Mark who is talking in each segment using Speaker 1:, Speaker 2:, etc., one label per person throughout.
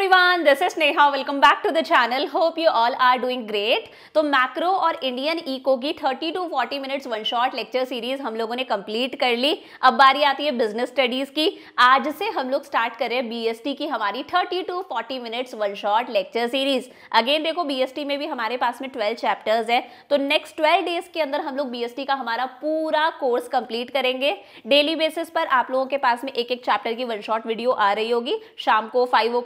Speaker 1: everyone this is Neha welcome back to the channel hope you all are doing great तो macro और Indian eco की 30 to 40 minutes one shot lecture series हम लोगों ने complete कर ली अब बारी आती है बिजनेस स्टडीज की आज से हम लोग स्टार्ट कर रहे हैं बीएसटी की हमारी 30 to 40 minutes one shot lecture series again देखो बी में भी हमारे पास में ट्वेल्व चैप्टर्स है तो नेक्स्ट ट्वेल्व डेज के अंदर हम लोग बी का हमारा पूरा कोर्स कंप्लीट करेंगे डेली बेसिस पर आप लोगों के पास में एक एक चैप्टर की वन शॉट वीडियो आ रही होगी शाम को फाइव ओ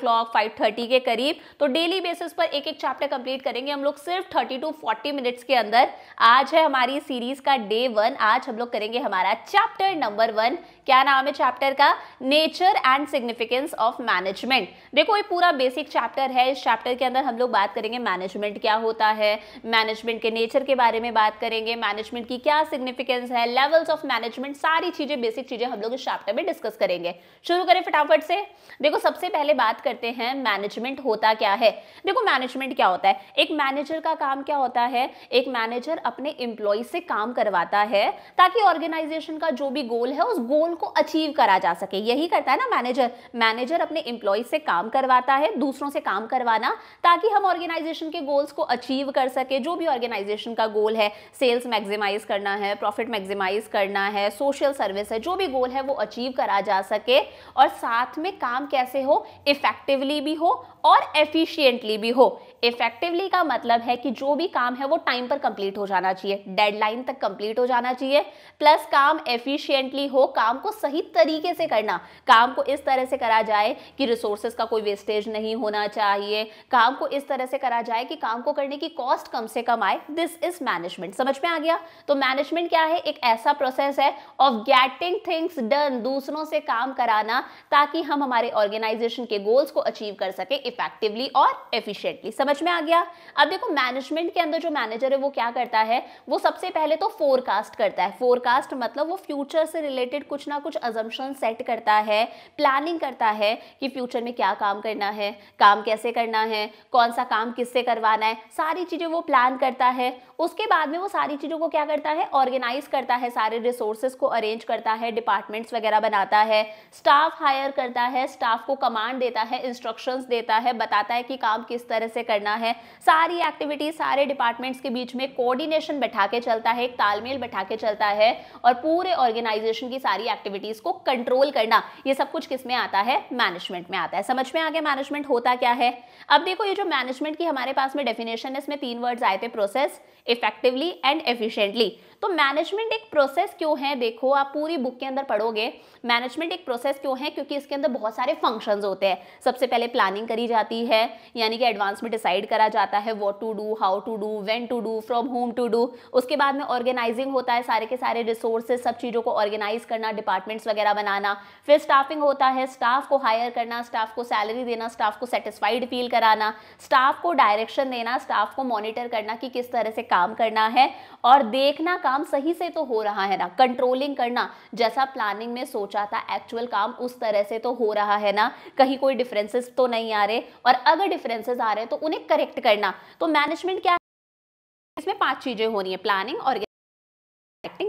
Speaker 1: 5:30 के करीब तो डेली बेसिस पर एक एक चैप्टर कंप्लीट करेंगे हम लोग सिर्फ 30 टू 40 मिनट्स के अंदर आज है हमारी सीरीज का डे वन आज हम लोग करेंगे हमारा चैप्टर नंबर वन क्या नाम है चैप्टर का nature and significance of management देखो ये पूरा बेसिक चैप्टर है इस चैप्टर के अंदर हम लोग बात करेंगे मैनेजमेंट क्या होता है मैनेजमेंट के नेचर के बारे में बात करेंगे मैनेजमेंट की क्या सिग्निफिकेंस है लेवल्स ऑफ मैनेजमेंट सारी चीजें बेसिक चीजें हम लोग इस चैप्टर में डिस्कस करेंगे शुरू करें फटाफट से देखो सबसे पहले बात करते हैं मैनेजमेंट होता क्या है देखो मैनेजमेंट क्या होता है एक मैनेजर का काम क्या होता है एक मैनेजर अपने एम्प्लॉय से काम करवाता है ताकि ऑर्गेनाइजेशन का जो भी गोल है उस गोल उनको अचीव करा जा सके यही करता है ना मैनेजर मैनेजर अपने इंप्लॉयज से काम करवाता है दूसरों से काम करवाना ताकि हम ऑर्गेनाइजेशन के गोल्स को अचीव कर सके जो भी ऑर्गेनाइजेशन का गोल है सेल्स मैक्सिमाइज करना है प्रॉफिट मैक्सिमाइज करना है सोशल सर्विस है जो भी गोल है वो अचीव करा जा सके और साथ में काम कैसे हो इफेक्टिवली भी हो और एफिशिएंटली भी हो इफेक्टिवली का मतलब है कि जो भी काम है वो टाइम पर कंप्लीट हो जाना चाहिए डेडलाइन तक कंप्लीट हो जाना चाहिए प्लस काम एफिशिएंटली हो काम को सही तरीके से करना काम को इस तरह से करा जाए कि रिसोर्सेज का कोई वेस्टेज नहीं होना चाहिए काम को इस तरह से करा जाए कि काम को करने की कॉस्ट कम से कम आए दिस इज मैनेजमेंट समझ में आ गया तो मैनेजमेंट क्या है एक ऐसा प्रोसेस है ऑफ गेटिंग थिंग्स डन दूसरों से काम कराना ताकि हम हमारे ऑर्गेनाइजेशन के गोल्स को अचीव कर सके इफेक्टिवली और एफिशिएंटली समझ में आ गया अब देखो मैनेजमेंट के अंदर जो मैनेजर है वो क्या करता है वो सबसे पहले तो फोरकास्ट करता है फोरकास्ट मतलब वो फ्यूचर से रिलेटेड कुछ ना कुछ अजम्पन सेट करता है प्लानिंग करता है कि फ्यूचर में क्या काम करना है काम कैसे करना है कौन सा काम किससे करवाना है सारी चीज़ें वो प्लान करता है उसके बाद में वो सारी चीज़ों को क्या करता है ऑर्गेनाइज करता है सारे रिसोर्सेज को अरेंज करता है डिपार्टमेंट्स वगैरह बनाता है स्टाफ हायर करता है स्टाफ को कमांड देता है इंस्ट्रक्शंस देता है बताता है कि काम किस तरह से करना है सारी एक्टिविटी सारे डिपार्टमेंट्स के बीच में कोऑर्डिनेशन बैठा के चलता है एक तालमेल बैठा के चलता है और पूरे ऑर्गेनाइजेशन की सारी एक्टिविटीज को कंट्रोल करना ये सब कुछ किस में आता है मैनेजमेंट में आता है समझ में आगे मैनेजमेंट होता क्या है अब देखो ये जो मैनेजमेंट की हमारे पास में डेफिनेशन है इसमें तीन वर्ड्स आए थे प्रोसेस इफेक्टिवली एंड एफिशिएंटली तो मैनेजमेंट एक प्रोसेस क्यों है देखो आप पूरी बुक के अंदर पढ़ोगे मैनेजमेंट एक प्रोसेस क्यों है क्योंकि इसके अंदर बहुत सारे फंक्शन होते हैं सबसे पहले प्लानिंग करी जाती है यानी कि एडवांस में डिसाइड करा जाता है what to do how to do when to do from home to do उसके बाद में ऑर्गेनाइजिंग होता है सारे के सारे रिसोर्सेज सब चीज़ों को ऑर्गेनाइज करना डिपार्टमेंट्स वगैरह बनाना फिर स्टाफिंग होता है स्टाफ को हायर करना स्टाफ को सैलरी देना स्टाफ को सेटिस्फाइड फील कराना स्टाफ को डायरेक्शन देना स्टाफ को मॉनिटर करना कि किस तरह से काम करना है और देखना काम काम सही से तो हो रहा है ना कंट्रोलिंग करना जैसा प्लानिंग में सोचा था एक्चुअल काम उस तरह से तो हो रहा है ना कहीं कोई डिफरेंसेस तो नहीं आ रहे और अगर डिफरेंसेस आ रहे हैं तो उन्हें करेक्ट करना तो मैनेजमेंट क्या है इसमें पांच चीजें होनी है प्लानिंग और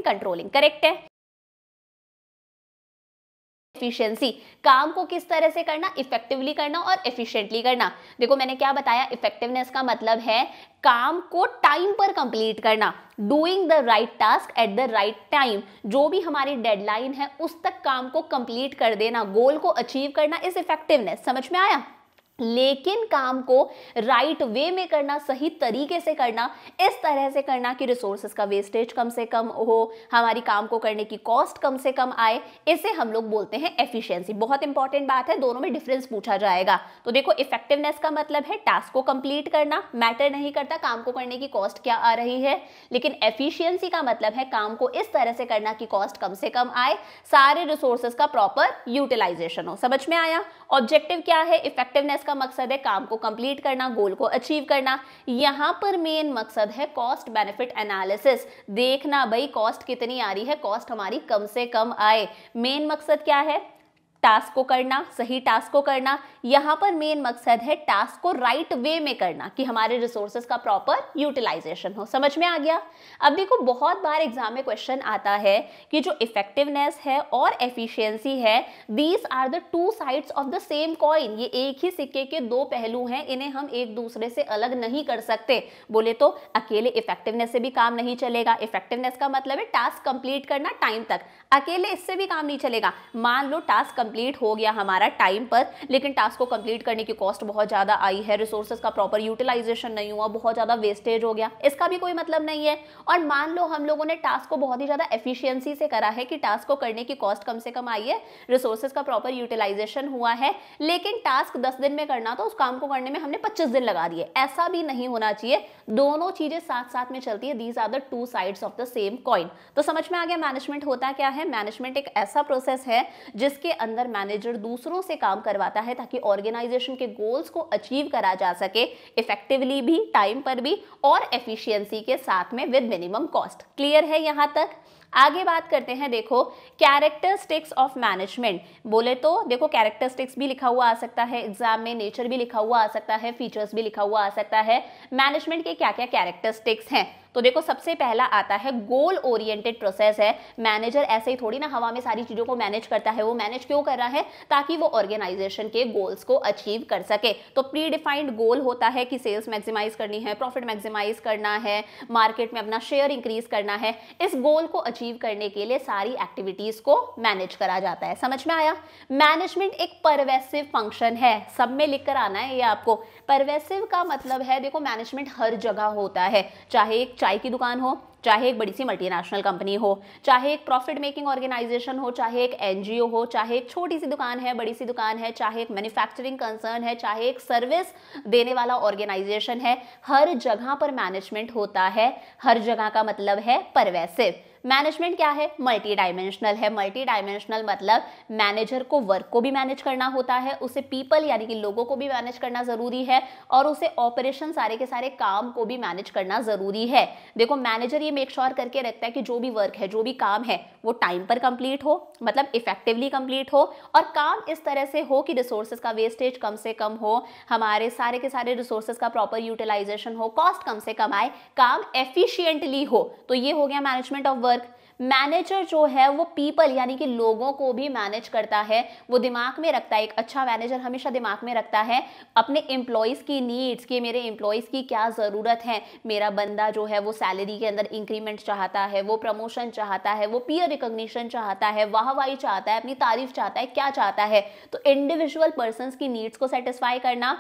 Speaker 1: कंट्रोलिंग करेक्ट है एफिशिएंसी काम को किस तरह से करना इफेक्टिवली करना और एफिशिएंटली करना देखो मैंने क्या बताया इफेक्टिवनेस का मतलब है काम को टाइम पर कंप्लीट करना doing the right task at the right time जो भी हमारी डेडलाइन है उस तक काम को कंप्लीट कर देना गोल को अचीव करना इज इफेक्टिवनेस समझ में आया लेकिन काम को राइट वे में करना सही तरीके से करना इस तरह से करना कि रिसोर्सेज का वेस्टेज कम से कम हो हमारी काम को करने की कॉस्ट कम से कम आए इसे हम लोग बोलते हैं एफिशिएंसी बहुत इंपॉर्टेंट बात है दोनों में डिफरेंस पूछा जाएगा तो देखो इफेक्टिवनेस का मतलब है टास्क को कंप्लीट करना मैटर नहीं करता काम को करने की कॉस्ट क्या आ रही है लेकिन एफिशियंसी का मतलब है काम को इस तरह से करना की कॉस्ट कम से कम आए सारे रिसोर्सेज का प्रॉपर यूटिलाइजेशन हो समझ में आया ऑब्जेक्टिव क्या है इफेक्टिवनेस इसका मकसद है काम को कंप्लीट करना गोल को अचीव करना यहां पर मेन मकसद है कॉस्ट बेनिफिट एनालिसिस देखना भाई कॉस्ट कितनी आ रही है कॉस्ट हमारी कम से कम आए मेन मकसद क्या है टास्क को करना सही टास्क को करना यहाँ पर मेन मकसद है टास्क को राइट right वे में करना कि हमारे रिसोर्सेज का प्रॉपर यूटिलाइजेशन हो समझ में आ गया अब देखो बहुत बार एग्जाम में क्वेश्चन आता है कि जो इफेक्टिवनेस है और एफिशिएंसी है these are the two sides of the same coin ये एक ही सिक्के के दो पहलू हैं इन्हें हम एक दूसरे से अलग नहीं कर सकते बोले तो अकेले इफेक्टिवनेस से भी काम नहीं चलेगा इफेक्टिवनेस का मतलब है टास्क कंप्लीट करना टाइम तक अकेले इससे भी काम नहीं चलेगा मान लो टास्क कंप्लीट हो गया हमारा टाइम पर लेकिन टास्क को कंप्लीट करने की कॉस्ट बहुत ज़्यादा आई है रिसोर्सेज का प्रॉपर यूटिलाइजेशन नहीं हुआ बहुत ज़्यादा वेस्टेज हो गया इसका भी कोई मतलब नहीं है और मान लो हम लोगों ने टास्क को बहुत ही ज़्यादा एफिशियंसी से करा है कि टास्क को करने की कॉस्ट कम से कम आई है रिसोर्सेज का प्रॉपर यूटिलाइजेशन हुआ है लेकिन टास्क दस दिन में करना तो उस काम को करने में हमने पच्चीस दिन लगा दिए ऐसा भी नहीं होना चाहिए दोनों चीज़ें साथ साथ में चलती है these are the two side of the same coin तो समझ में आ गया मैनेजमेंट होता क्या है मैनेजमेंट एक ऐसा प्रोसेस है जिसके अंदर अंदर मैनेजर दूसरों से काम करवाता है ताकि ऑर्गेनाइजेशन के गोल्स को अचीव करा जा सके इफेक्टिवली भी टाइम पर भी और एफिशिएंसी के साथ में विद मिनिमम कॉस्ट क्लियर है यहाँ तक आगे बात करते हैं देखो कैरेक्टरिस्टिक्स ऑफ मैनेजमेंट बोले तो देखो कैरेक्टरिस्टिक्स भी लिखा हुआ आ सकता है एग्जाम में नेचर भी लिखा हुआ आ सकता है फीचर्स भी लिखा हुआ आ सकता है मैनेजमेंट के क्या क्या कैरेक्टरिस्टिक्स हैं तो देखो सबसे पहला आता है गोल ओरिएंटेड प्रोसेस है मैनेजर ऐसे ही थोड़ी ना हवा में सारी चीज़ों को मैनेज करता है वो मैनेज क्यों कर रहा है ताकि वो ऑर्गेनाइजेशन के गोल्स को अचीव कर सके तो प्री डिफाइंड गोल होता है कि सेल्स मैक्सिमाइज करनी है प्रॉफिट मैक्सिमाइज करना है मार्केट में अपना शेयर इंक्रीज करना है इस गोल को अचीव करने के लिए सारी एक्टिविटीज़ को मैनेज करा जाता है समझ में आया मैनेजमेंट एक परवेसिव फंक्शन है सब में लिख कर आना है ये आपको परवेसिव का मतलब है देखो मैनेजमेंट हर जगह होता है चाहे एक चाय की दुकान हो चाहे एक बड़ी सी मल्टीनेशनल कंपनी हो चाहे एक प्रॉफिट मेकिंग ऑर्गेनाइजेशन हो चाहे एक एनजीओ हो चाहे एक छोटी सी दुकान है बड़ी सी दुकान है चाहे एक मैन्युफैक्चरिंग कंसर्न है चाहे एक सर्विस देने वाला ऑर्गेनाइजेशन है हर जगह पर मैनेजमेंट होता है हर जगह का मतलब है परवेसिव मैनेजमेंट क्या है मल्टी डायमेंशनल है मल्टी डायमेंशनल मतलब मैनेजर को वर्क को भी मैनेज करना होता है उसे पीपल यानी कि लोगों को भी मैनेज करना ज़रूरी है और उसे ऑपरेशन सारे के सारे काम को भी मैनेज करना ज़रूरी है देखो मैनेजर ये मेक श्योर sure करके रखता है कि जो भी वर्क है जो भी काम है वो टाइम पर कंप्लीट हो मतलब इफेक्टिवली कंप्लीट हो और काम इस तरह से हो कि रिसोर्सेज का वेस्टेज कम से कम हो हमारे सारे के सारे रिसोर्सेज का प्रॉपर यूटिलाइजेशन हो कॉस्ट कम से कम आए काम एफिशियंटली हो तो ये हो गया मैनेजमेंट ऑफ वर्क मैनेजर जो है वो पीपल यानी कि लोगों को भी मैनेज करता है वो दिमाग में रखता है एक अच्छा मैनेजर हमेशा दिमाग में रखता है अपने एम्प्लॉयज़ की नीड्स कि मेरे एम्प्लॉयज़ की क्या ज़रूरत है मेरा बंदा जो है वो सैलरी के अंदर इंक्रीमेंट चाहता है वो प्रमोशन चाहता है वो पीयर रिकोगशन चाहता है वाहवाही चाहता है अपनी तारीफ चाहता है क्या चाहता है तो इंडिविजुअल पर्सन की नीड्स को सेटिस्फाई करना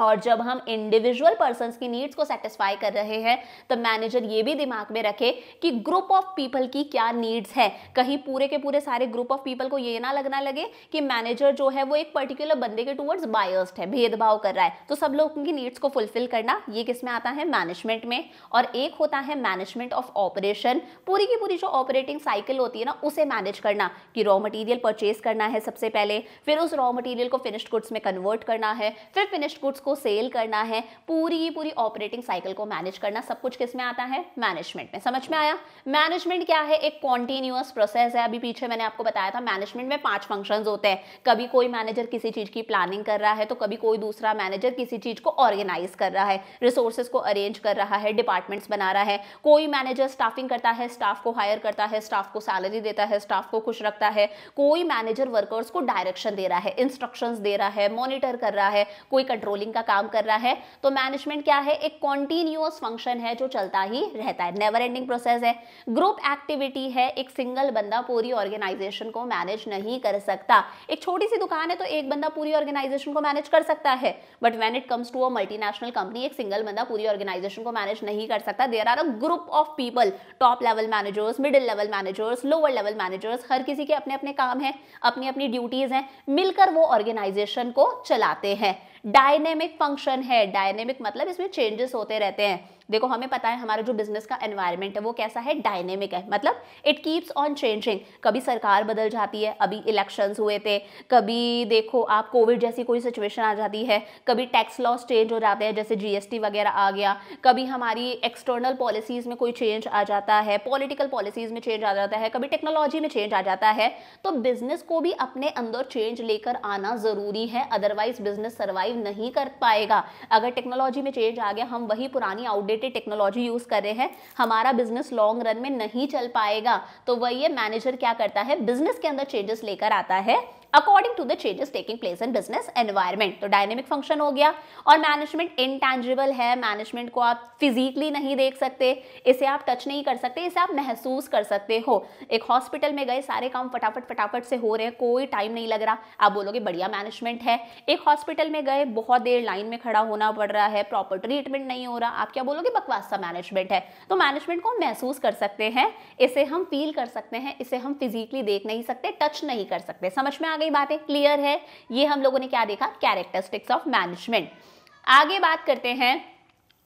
Speaker 1: और जब हम इंडिविजुअल पर्सन की नीड्स को सेटिस्फाई कर रहे हैं तो मैनेजर ये भी दिमाग में रखे कि ग्रुप ऑफ पीपल की क्या नीड्स है कहीं पूरे के पूरे सारे ग्रुप ऑफ पीपल को ये ना लगना लगे कि मैनेजर जो है वो एक पर्टिकुलर बंदे के टूवर्ड्स बायस्ड है भेदभाव कर रहा है तो सब लोगों की नीड्स को फुलफिल करना ये किस में आता है मैनेजमेंट में और एक होता है मैनेजमेंट ऑफ ऑपरेशन पूरी की पूरी जो ऑपरेटिंग साइकिल होती है ना उसे मैनेज करना कि रॉ मटेरियल परचेज करना है सबसे पहले फिर उस रॉ मटेरियल को फिनिश्ड गुड्स में कन्वर्ट करना है फिर फिनिश्ड गुड्स उसको सेल करना है पूरी की पूरी ऑपरेटिंग साइकिल को मैनेज करना सब कुछ किस में आता है मैनेजमेंट में समझ में आया मैनेजमेंट क्या है एक कॉन्टिन्यूस प्रोसेस है अभी पीछे मैंने आपको बताया था मैनेजमेंट में पांच फंक्शन होते हैं कभी कोई मैनेजर किसी चीज की प्लानिंग कर रहा है तो कभी कोई दूसरा मैनेजर किसी चीज को ऑर्गेनाइज कर रहा है रिसोर्सेज को अरेंज कर रहा है डिपार्टमेंट्स बना रहा है कोई मैनेजर स्टाफिंग करता है स्टाफ को हायर करता है स्टाफ को सैलरी देता है स्टाफ को खुश रखता है कोई मैनेजर वर्कर्स को डायरेक्शन दे रहा है इंस्ट्रक्शंस दे रहा है मॉनिटर कर रहा है कोई कंट्रोलिंग का काम कर रहा है तो मैनेजमेंट क्या है एक कॉन्टिन्यूस फंक्शन है जो चलता ही रहता है नेवर एंडिंग प्रोसेस है ग्रुप एक्टिविटी है एक सिंगल बंदा पूरी ऑर्गेनाइजेशन को मैनेज नहीं कर सकता एक छोटी सी दुकान है तो एक बंदा पूरी ऑर्गेनाइजेशन को मैनेज कर सकता है but when it comes to a multi company एक सिंगल बंदा पूरी ऑर्गेनाइजेशन को मैनेज नहीं कर सकता there are a group of people top level managers middle level managers lower level managers हर किसी के अपने अपने काम है अपनी अपनी ड्यूटीज़ हैं मिलकर वो ऑर्गेनाइजेशन को चलाते हैं डायनेमिक फंक्शन है डायनेमिक मतलब इसमें चेंजेस होते रहते हैं देखो हमें पता है हमारा जो बिजनेस का एनवायरमेंट है वो कैसा है डायनेमिक है मतलब इट कीप्स ऑन चेंजिंग कभी सरकार बदल जाती है अभी इलेक्शंस हुए थे कभी देखो आप कोविड जैसी कोई सिचुएशन आ जाती है कभी टैक्स लॉस चेंज हो जाते हैं जैसे जीएसटी वगैरह आ गया कभी हमारी एक्सटर्नल पॉलिसीज़ में कोई चेंज आ जाता है पॉलिटिकल पॉलिसीज़ में चेंज आ जाता है कभी टेक्नोलॉजी में चेंज आ जाता है तो बिजनेस को भी अपने अंदर चेंज लेकर आना ज़रूरी है अदरवाइज बिजनेस सर्वाइव नहीं कर पाएगा अगर टेक्नोलॉजी में चेंज आ गया हम वही पुरानी आउटडेट आउटडेटेड टेक्नोलॉजी यूज़ कर रहे हैं हमारा बिजनेस लॉन्ग रन में नहीं चल पाएगा तो वही मैनेजर क्या करता है बिजनेस के अंदर चेंजेस लेकर आता है according to the changes taking place in business environment तो डायनेमिक फंक्शन हो गया और मैनेजमेंट इनटैंजिबल है मैनेजमेंट को आप फिजिकली नहीं देख सकते इसे आप टच नहीं कर सकते इसे आप महसूस कर सकते हो एक हॉस्पिटल में गए सारे काम फटाफट फटाफट से हो रहे हैं कोई टाइम नहीं लग रहा आप बोलोगे बढ़िया मैनेजमेंट है एक हॉस्पिटल में गए बहुत देर लाइन में खड़ा होना पड़ रहा है प्रॉपर ट्रीटमेंट नहीं हो रहा आप क्या बोलोगे बकवास सा मैनेजमेंट है तो मैनेजमेंट को महसूस कर सकते हैं इसे हम फील कर सकते हैं इसे हम फिजिकली देख नहीं सकते टच नहीं कर सकते समझ में आ आ गई बातें क्लियर है ये हम लोगों ने क्या देखा कैरेक्टरिस्टिक्स ऑफ मैनेजमेंट आगे बात करते हैं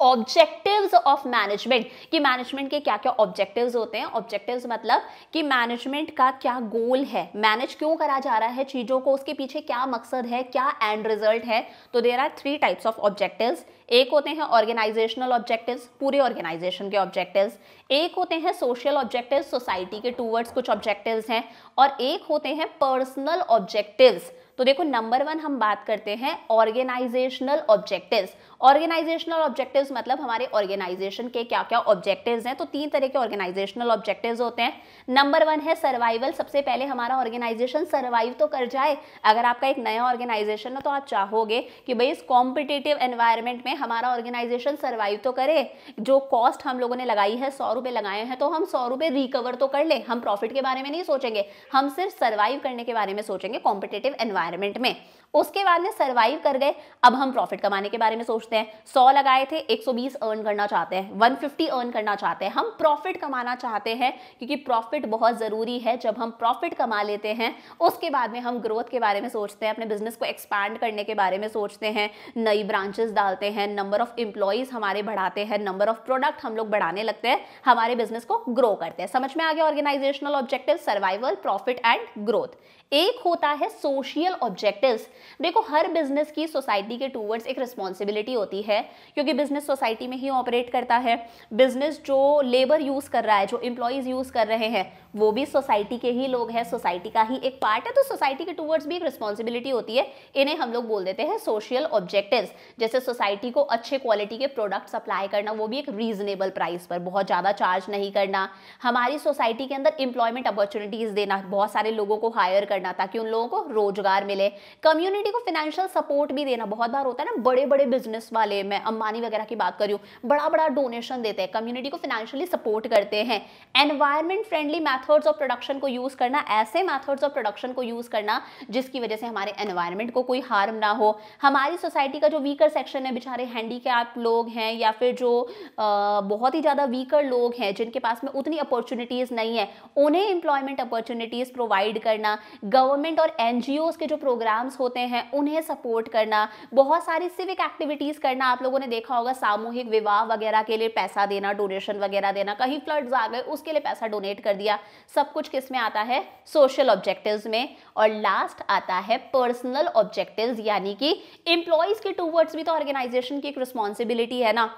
Speaker 1: ऑब्जेक्टिव्स ऑफ मैनेजमेंट कि मैनेजमेंट के क्या क्या ऑब्जेक्टिव्स होते हैं ऑब्जेक्टिव्स मतलब कि मैनेजमेंट का क्या गोल है मैनेज क्यों करा जा रहा है चीज़ों को उसके पीछे क्या मकसद है क्या एंड रिजल्ट है तो there are three types of objectives एक होते हैं ऑर्गेनाइजेशनल ऑब्जेक्टिव्स पूरे ऑर्गेनाइजेशन के ऑब्जेक्टिव्स एक होते हैं सोशल ऑब्जेक्टिव्स सोसाइटी के टूवर्ड्स कुछ ऑब्जेक्टिव्स हैं और एक होते हैं पर्सनल ऑब्जेक्टिव्स तो देखो नंबर वन हम बात करते हैं ऑर्गेनाइजेशनल ऑब्जेक्टिव्स ऑर्गेनाइजेशनल ऑब्जेक्टिव्स मतलब हमारे ऑर्गेनाइजेशन के क्या क्या ऑब्जेक्टिव्स हैं तो तीन तरह के ऑर्गेनाइजेशनल ऑब्जेक्टिव्स होते हैं नंबर वन है सर्वाइवल सबसे पहले हमारा ऑर्गेनाइजेशन सर्वाइव तो कर जाए अगर आपका एक नया ऑर्गेनाइजेशन है तो आप चाहोगे कि भाई इस कॉम्पिटेटिव एनवायरमेंट में हमारा ऑर्गेनाइजेशन सर्वाइव तो करे जो कॉस्ट हम लोगों ने लगाई है सौ रुपये लगाए हैं तो हम सौ रुपये रिकवर तो कर ले हम प्रॉफिट के बारे में नहीं सोचेंगे हम सिर्फ सर्वाइव करने के बारे में सोचेंगे कॉम्पिटेटिव एनवायरमेंट में उसके बाद में सर्वाइव कर गए अब हम प्रॉफिट कमाने के बारे में सोचते सोचते हैं सौ लगाए थे एक सौ बीस अर्न करना चाहते हैं वन फिफ्टी अर्न करना चाहते हैं हम प्रॉफिट कमाना चाहते हैं क्योंकि प्रॉफिट बहुत ज़रूरी है जब हम प्रॉफिट कमा लेते हैं उसके बाद में हम ग्रोथ के बारे में सोचते हैं अपने बिजनेस को एक्सपैंड करने के बारे में सोचते हैं नई ब्रांचेस डालते हैं नंबर ऑफ एम्प्लॉयज़ हमारे बढ़ाते हैं नंबर ऑफ प्रोडक्ट हम लोग बढ़ाने लगते हैं हमारे बिजनेस को ग्रो करते हैं समझ में आ गया organisational objective survival profit and growth एक होता है सोशियल ऑब्जेक्टिव्स देखो हर बिजनेस की सोसाइटी के टूवर्ड्स एक रिस्पॉन्सिबिलिटी होती है क्योंकि बिजनेस सोसाइटी में ही ऑपरेट करता है बिजनेस जो लेबर यूज़ कर रहा है जो एम्प्लॉयज़ यूज़ कर रहे हैं वो भी सोसाइटी के ही लोग हैं सोसाइटी का ही एक पार्ट है तो सोसाइटी के टूवर्ड्स भी एक रिस्पॉन्सिबिलिटी होती है इन्हें हम लोग बोल देते हैं सोशल ऑब्जेक्टिव जैसे सोसाइटी को अच्छे क्वालिटी के प्रोडक्ट सप्लाई करना वो भी एक रीजनेबल प्राइस पर बहुत ज़्यादा चार्ज नहीं करना हमारी सोसाइटी के अंदर इंप्लॉयमेंट अपॉर्चुनिटीज़ देना बहुत सारे लोगों को हायर करना ताकि उन लोगों को रोजगार मिले कम्युनिटी को फाइनेंशियल सपोर्ट भी देना बहुत बार होता है ना बड़े बड़े बिजनेस वाले मैं अंबानी वगैरह की बात करी बड़ा बड़ा डोनेशन देते हैं कम्युनिटी को फाइनेंशियली सपोर्ट करते हैं environment friendly map methods of production को यूज़ करना ऐसे मैथड्स ऑफ प्रोडक्शन को यूज़ करना जिसकी वजह से हमारे एनवायरनमेंट को कोई हार्म ना हो हमारी सोसाइटी का जो वीकर सेक्शन है बेचारे हैंडीकैप लोग हैं या फिर जो आ, बहुत ही ज़्यादा वीकर लोग हैं जिनके पास में उतनी अपॉर्चुनिटीज़ नहीं है उन्हें एम्प्लॉयमेंट अपॉर्चुनिटीज़ प्रोवाइड करना गवर्नमेंट और एन के जो प्रोग्राम्स होते हैं उन्हें सपोर्ट करना बहुत सारी सिविक एक्टिविटीज़ करना आप लोगों ने देखा होगा सामूहिक विवाह वगैरह के लिए पैसा देना डोनेशन वगैरह देना कहीं फ्लड्स आ गए उसके लिए पैसा डोनेट कर दिया सब कुछ किस में आता है सोशल ऑब्जेक्टिव्स में और लास्ट आता है पर्सनल ऑब्जेक्टिव्स यानी कि एम्प्लॉयज़ के टूवर्ड्स भी तो ऑर्गेनाइजेशन की एक रिस्पॉन्सिबिलिटी है ना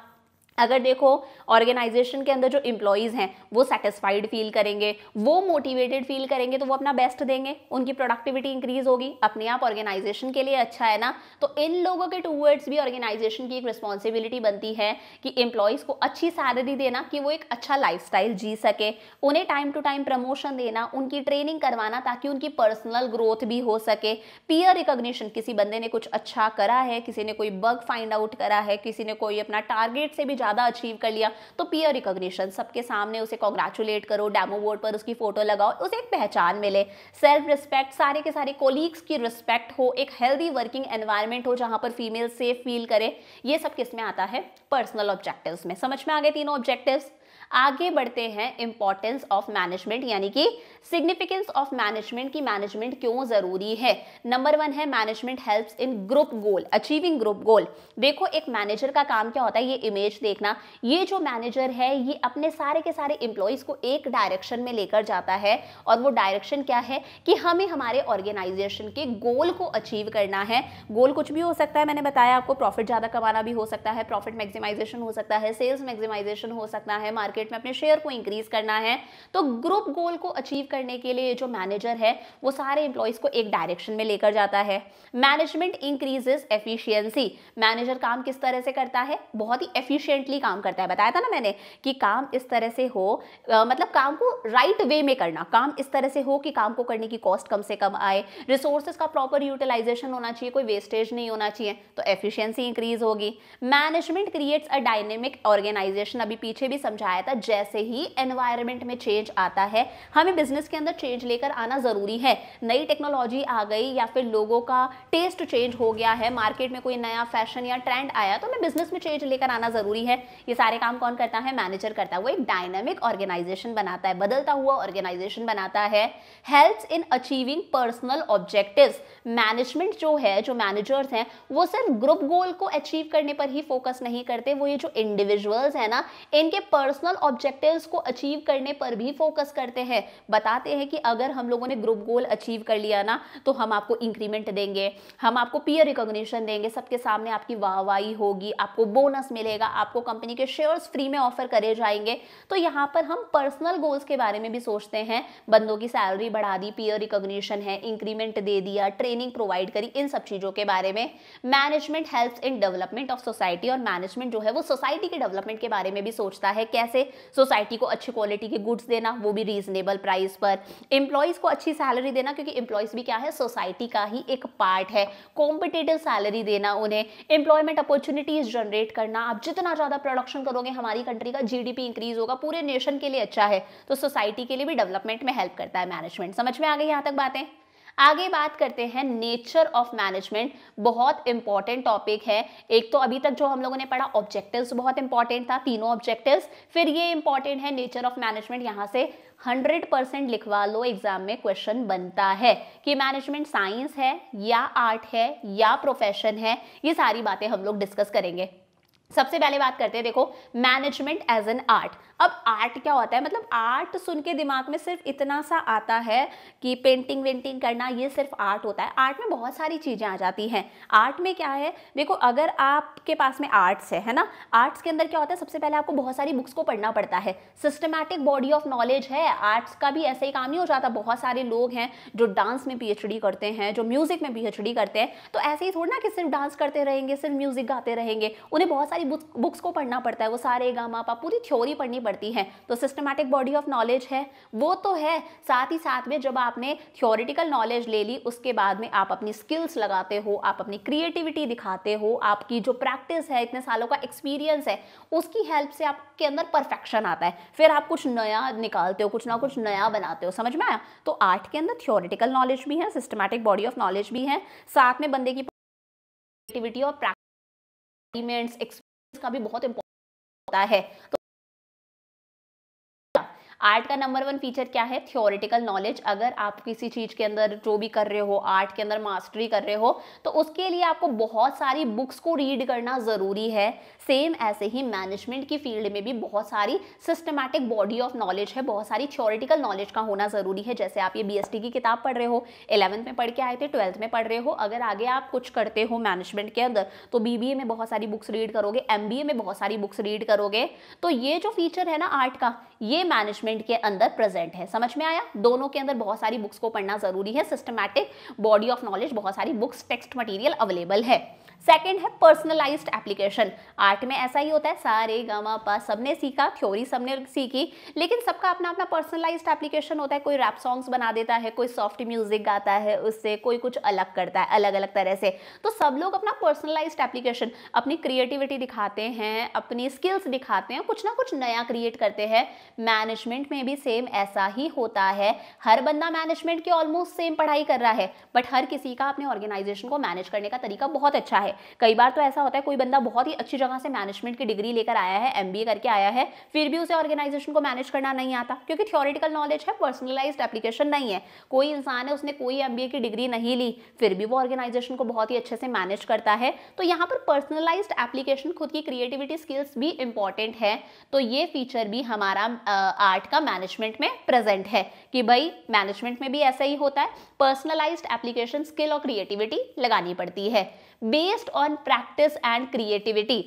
Speaker 1: अगर देखो ऑर्गेनाइजेशन के अंदर जो इम्प्लॉयज़ हैं वो सेटिस्फाइड फील करेंगे वो मोटिवेटेड फील करेंगे तो वो अपना बेस्ट देंगे उनकी प्रोडक्टिविटी इंक्रीज होगी अपने आप ऑर्गेनाइजेशन के लिए अच्छा है ना तो इन लोगों के वर्ड्स भी ऑर्गेनाइजेशन की एक रिस्पॉन्सिबिलिटी बनती है कि इम्प्लॉयज़ को अच्छी सैलरी देना कि वो एक अच्छा लाइफ जी सके उन्हें टाइम टू टाइम प्रमोशन देना उनकी ट्रेनिंग करवाना ताकि उनकी पर्सनल ग्रोथ भी हो सके पियर रिकोगशन किसी बंदे ने कुछ अच्छा करा है किसी ने कोई बग फाइंड आउट करा है किसी ने कोई अपना टारगेट से भी ज़्यादा अचीव कर लिया तो पीयर रिकॉग्निशन सबके सामने उसे कॉन्ग्रेचुलेट करो डेमो बोर्ड पर उसकी फ़ोटो लगाओ उसे एक पहचान मिले सेल्फ रिस्पेक्ट सारे के सारे कोलीग्स की रिस्पेक्ट हो एक हेल्दी वर्किंग एनवायरमेंट हो जहां पर फीमेल सेफ फील करे ये सब किस में आता है पर्सनल ऑब्जेक्टिव्स में समझ में आ गए तीनों ऑब्जेक्टिव्स आगे बढ़ते हैं इंपॉर्टेंस ऑफ मैनेजमेंट यानी कि सिग्निफिकेंस ऑफ मैनेजमेंट की मैनेजमेंट क्यों ज़रूरी है नंबर वन है management helps in group goal achieving group goal देखो एक मैनेजर का काम क्या होता है ये इमेज देखना ये जो मैनेजर है ये अपने सारे के सारे इंप्लॉयज को एक डायरेक्शन में लेकर जाता है और वो डायरेक्शन क्या है कि हमें हमारे ऑर्गेनाइजेशन के गोल को अचीव करना है गोल कुछ भी हो सकता है मैंने बताया आपको प्रॉफिट ज़्यादा कमाना भी हो सकता है प्रॉफिट मैक्सिमाइजेशन हो सकता है सेल्स मैक्सिमाइजेशन हो सकता है मार्केट मार्केट में अपने शेयर को इंक्रीज करना है तो ग्रुप गोल को अचीव करने के लिए जो मैनेजर है वो सारे एम्प्लॉयज़ को एक डायरेक्शन में लेकर जाता है मैनेजमेंट इंक्रीजेस एफिशिएंसी मैनेजर काम किस तरह से करता है बहुत ही एफिशिएंटली काम करता है बताया था ना मैंने कि काम इस तरह से हो आ, मतलब काम को राइट वे में करना काम इस तरह से हो कि काम को करने की कॉस्ट कम से कम आए रिसोर्सेज का प्रॉपर यूटिलाइजेशन होना चाहिए कोई वेस्टेज नहीं होना चाहिए तो एफिशियंसी इंक्रीज होगी management creates a dynamic organisation अभी पीछे भी समझाया था जाएगा जैसे ही एनवायरमेंट में चेंज आता है हमें बिजनेस के अंदर चेंज लेकर आना ज़रूरी है नई टेक्नोलॉजी आ गई या फिर लोगों का टेस्ट चेंज हो गया है मार्केट में कोई नया फैशन या ट्रेंड आया तो हमें बिजनेस में चेंज लेकर आना ज़रूरी है ये सारे काम कौन करता है मैनेजर करता है वो एक डायनामिक ऑर्गेनाइजेशन बनाता है बदलता हुआ ऑर्गेनाइजेशन बनाता है help in achieving personal objective management जो है जो मैनेजर्स हैं वो सिर्फ ग्रुप गोल को अचीव करने पर ही फोकस नहीं करते वो ये जो इंडिविजुअल्स हैं ना इनके पर्सनल पर्सनल ऑब्जेक्टिव्स को अचीव करने पर भी फोकस करते हैं बताते हैं कि अगर हम लोगों ने ग्रुप गोल अचीव कर लिया ना तो हम आपको इंक्रीमेंट देंगे हम आपको पीयर रिकॉग्निशन देंगे सबके सामने आपकी वाहवाही होगी आपको बोनस मिलेगा आपको कंपनी के शेयर्स फ्री में ऑफर करे जाएंगे तो यहाँ पर हम पर्सनल गोल्स के बारे में भी सोचते हैं बंदों की सैलरी बढ़ा दी पीयर रिकॉग्निशन है इंक्रीमेंट दे दिया ट्रेनिंग प्रोवाइड करी इन सब चीज़ों के बारे में management helps in development of society और मैनेजमेंट जो है वो सोसाइटी के डेवलपमेंट के बारे में भी सोचता है कैसे सोसाइटी को अच्छी क्वालिटी के गुड्स देना वो भी रीजनेबल प्राइस पर एम्प्लॉयज़ को अच्छी सैलरी देना क्योंकि एम्प्लॉयज़ भी क्या है सोसाइटी का ही एक पार्ट है कॉम्पिटेटिव सैलरी देना उन्हें एम्प्लॉयमेंट अपॉर्चुनिटीज़ जनरेट करना आप जितना ज़्यादा प्रोडक्शन करोगे हमारी कंट्री का जी इंक्रीज होगा पूरे नेशन के लिए अच्छा है तो सोसाइटी के लिए भी डेवलपमेंट में हेल्प करता है मैनेजमेंट समझ में आ गई यहाँ तक बातें आगे बात करते हैं नेचर ऑफ मैनेजमेंट बहुत इंपॉर्टेंट टॉपिक है एक तो अभी तक जो हम लोगों ने पढ़ा ऑब्जेक्टिव्स बहुत इंपॉर्टेंट था तीनों ऑब्जेक्टिव्स फिर ये इंपॉर्टेंट है नेचर ऑफ मैनेजमेंट यहाँ से 100 परसेंट लिखवा लो एग्जाम में क्वेश्चन बनता है कि मैनेजमेंट साइंस है या आर्ट है या प्रोफेशन है ये सारी बातें हम लोग डिस्कस करेंगे सबसे पहले बात करते हैं देखो मैनेजमेंट एज एन आर्ट अब आर्ट क्या होता है मतलब आर्ट सुन के दिमाग में सिर्फ इतना सा आता है कि पेंटिंग वेंटिंग करना ये सिर्फ आर्ट होता है आर्ट में बहुत सारी चीज़ें आ जाती हैं आर्ट में क्या है देखो अगर आपके पास में आर्ट्स है है ना आर्ट्स के अंदर क्या होता है सबसे पहले आपको बहुत सारी बुक्स को पढ़ना पड़ता है सिस्टमैटिक बॉडी ऑफ नॉलेज है आर्ट्स का भी ऐसे ही काम नहीं हो जाता बहुत सारे लोग हैं जो डांस में पी करते हैं जो म्यूज़िक में पी करते हैं तो ऐसे ही थोड़ा ना कि सिर्फ डांस करते रहेंगे सिर्फ म्यूज़िक गाते रहेंगे उन्हें बहुत सारी सारी बुक्स को पढ़ना पड़ता है वो सारे गामा पा पूरी थ्योरी पढ़नी पड़ती है तो सिस्टमैटिक बॉडी ऑफ नॉलेज है वो तो है साथ ही साथ में जब आपने थ्योरिटिकल नॉलेज ले ली उसके बाद में आप अपनी स्किल्स लगाते हो आप अपनी क्रिएटिविटी दिखाते हो आपकी जो प्रैक्टिस है इतने सालों का एक्सपीरियंस है उसकी हेल्प से आपके अंदर परफेक्शन आता है फिर आप कुछ नया निकालते हो कुछ ना कुछ नया बनाते हो समझ में आया तो आर्ट के अंदर थ्योरिटिकल नॉलेज भी है सिस्टमैटिक बॉडी ऑफ नॉलेज भी है साथ में बंदे की क्रिएटिविटी और प्रैक्टिस एक्सपीरियंस का भी बहुत इंपॉर्टेंट होता है तो आर्ट का नंबर वन फीचर क्या है थियोरिटिकल नॉलेज अगर आप किसी चीज़ के अंदर जो भी कर रहे हो आर्ट के अंदर मास्टरी कर रहे हो तो उसके लिए आपको बहुत सारी बुक्स को रीड करना ज़रूरी है सेम ऐसे ही मैनेजमेंट की फील्ड में भी बहुत सारी सिस्टमैटिक बॉडी ऑफ नॉलेज है बहुत सारी थियोरिटिकल नॉलेज का होना ज़रूरी है जैसे आप ये बी की किताब पढ़ रहे हो इलेवंथ में पढ़ के आए थे ट्वेल्थ में पढ़ रहे हो अगर आगे आप कुछ करते हो मैनेजमेंट के अंदर तो बी में बहुत सारी बुक्स रीड करोगे एम में बहुत सारी बुक्स रीड करोगे तो ये जो फीचर है ना आर्ट का ये मैनेजमेंट अटैचमेंट के अंदर प्रेजेंट है समझ में आया दोनों के अंदर बहुत सारी बुक्स को पढ़ना जरूरी है सिस्टमैटिक बॉडी ऑफ नॉलेज बहुत सारी बुक्स टेक्स्ट मटेरियल अवेलेबल है सेकेंड है पर्सनलाइज्ड एप्लीकेशन आर्ट में ऐसा ही होता है सारे गवा पा सबने सीखा थ्योरी सबने सीखी लेकिन सबका अपना अपना पर्सनलाइज्ड एप्लीकेशन होता है कोई रैप सॉन्ग्स बना देता है कोई सॉफ्ट म्यूजिक गाता है उससे कोई कुछ अलग करता है अलग अलग तरह से तो सब लोग अपना पर्सनलाइज्ड एप्लीकेशन अपनी क्रिएटिविटी दिखाते हैं अपनी स्किल्स दिखाते हैं कुछ ना कुछ नया क्रिएट करते हैं मैनेजमेंट मैनेजमेंट में भी सेम ऐसा ही होता है हर बंदा मैनेजमेंट की ऑलमोस्ट सेम पढ़ाई कर रहा है बट हर किसी का अपने ऑर्गेनाइजेशन को मैनेज करने का तरीका बहुत अच्छा है कई बार तो ऐसा होता है कोई बंदा बहुत ही अच्छी जगह से मैनेजमेंट की डिग्री लेकर आया है एम करके आया है फिर भी उसे ऑर्गेनाइजेशन को मैनेज करना नहीं आता क्योंकि थियोरिटिकल नॉलेज है पर्सनलाइज एप्लीकेशन नहीं है कोई इंसान है उसने कोई एम की डिग्री नहीं ली फिर भी वो ऑर्गेनाइजेशन को बहुत ही अच्छे से मैनेज करता है तो यहाँ पर पर्सनलाइज एप्लीकेशन खुद की क्रिएटिविटी स्किल्स भी इंपॉर्टेंट है तो ये फीचर भी हमारा आर्ट पार्ट का मैनेजमेंट में प्रेजेंट है कि भाई मैनेजमेंट में भी ऐसा ही होता है पर्सनलाइज्ड एप्लीकेशन स्किल और क्रिएटिविटी लगानी पड़ती है based on practice and creativity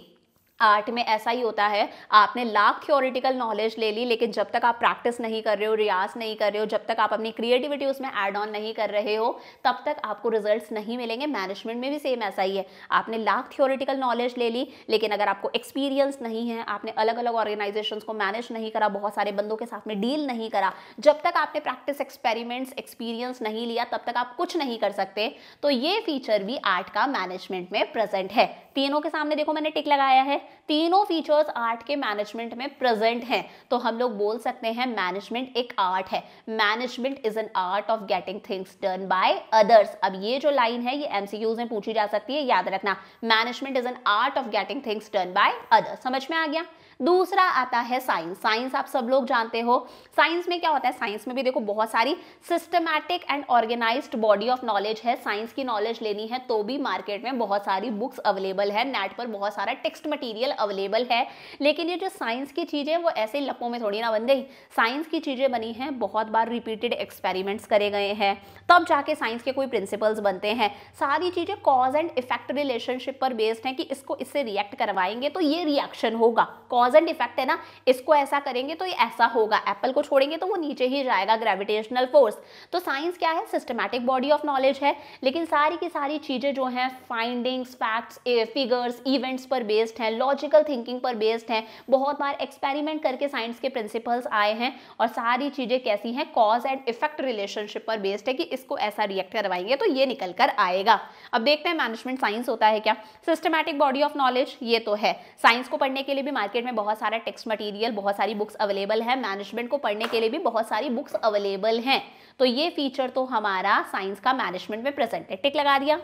Speaker 1: art में ऐसा ही होता है आपने लाख थियोरिटिकल नॉलेज ले ली लेकिन जब तक आप प्रैक्टिस नहीं कर रहे हो रियाज नहीं कर रहे हो जब तक आप अपनी क्रिएटिविटी उसमें ऐड ऑन नहीं कर रहे हो तब तक आपको रिजल्ट्स नहीं मिलेंगे मैनेजमेंट में भी सेम ऐसा ही है आपने लाख थियोरिटिकल नॉलेज ले ली लेकिन अगर आपको एक्सपीरियंस नहीं है आपने अलग अलग ऑर्गेनाइजेशन को मैनेज नहीं करा बहुत सारे बंदों के साथ में डील नहीं करा जब तक आपने प्रैक्टिस एक्सपेरिमेंट्स एक्सपीरियंस नहीं लिया तब तक आप कुछ नहीं कर सकते तो ये फीचर भी आर्ट का मैनेजमेंट में प्रेजेंट है तीनों के सामने देखो मैंने टिक लगाया है तीनों फीचर्स आर्ट के मैनेजमेंट में प्रेजेंट हैं तो हम लोग बोल सकते हैं मैनेजमेंट एक आर्ट है management is an art of getting things done by others अब ये जो लाइन है ये एमसीक्यूज में पूछी जा सकती है याद रखना management is an art of getting things done by others समझ में आ गया दूसरा आता है साइंस साइंस आप सब लोग जानते हो साइंस में क्या होता है साइंस में भी देखो बहुत सारी systematic and organise body of knowledge है साइंस की नॉलेज लेनी है तो भी मार्केट में बहुत सारी बुक्स अवेलेबल है नेट पर बहुत सारा टेक्स्ट मटीरियल अवेलेबल है लेकिन ये जो साइंस की चीज़ें वो ऐसे लपों में थोड़ी ना बन गई साइंस की चीज़ें बनी हैं बहुत बार रिपीटेड एक्सपेरिमेंट्स करे गए हैं तब जाके साइंस के कोई प्रिंसिपल्स बनते हैं सारी चीज़ें कॉज एंड इफेक्ट रिलेशनशिप पर बेस्ड हैं कि इसको इससे रिएक्ट करवाएंगे तो ये रिएक्शन होगा कॉज कॉज एंड इफेक्ट है ना इसको ऐसा करेंगे तो ये ऐसा होगा एप्पल को छोड़ेंगे तो वो नीचे ही जाएगा ग्रेविटेशनल फोर्स तो साइंस क्या है सिस्टमैटिक बॉडी ऑफ नॉलेज है लेकिन सारी की सारी चीज़ें जो हैं फाइंडिंग्स फैक्ट्स फिगर्स इवेंट्स पर बेस्ड हैं लॉजिकल थिंकिंग पर बेस्ड हैं बहुत बार एक्सपेरिमेंट करके साइंस के प्रिंसिपल्स आए हैं और सारी चीज़ें कैसी हैं कॉज एंड इफेक्ट रिलेशनशिप पर बेस्ड है कि इसको ऐसा रिएक्ट करवाएंगे तो ये निकल कर आएगा अब देखते हैं मैनेजमेंट साइंस होता है क्या सिस्टमैटिक बॉडी ऑफ नॉलेज ये तो है साइंस को पढ़ने के लिए भी मार्केट में बहुत सारा टेक्स्ट मटेरियल बहुत सारी बुक्स अवेलेबल है मैनेजमेंट को पढ़ने के लिए भी बहुत सारी बुक्स अवेलेबल हैं तो ये फीचर तो हमारा साइंस का मैनेजमेंट में प्रेजेंट है टिक लगा दिया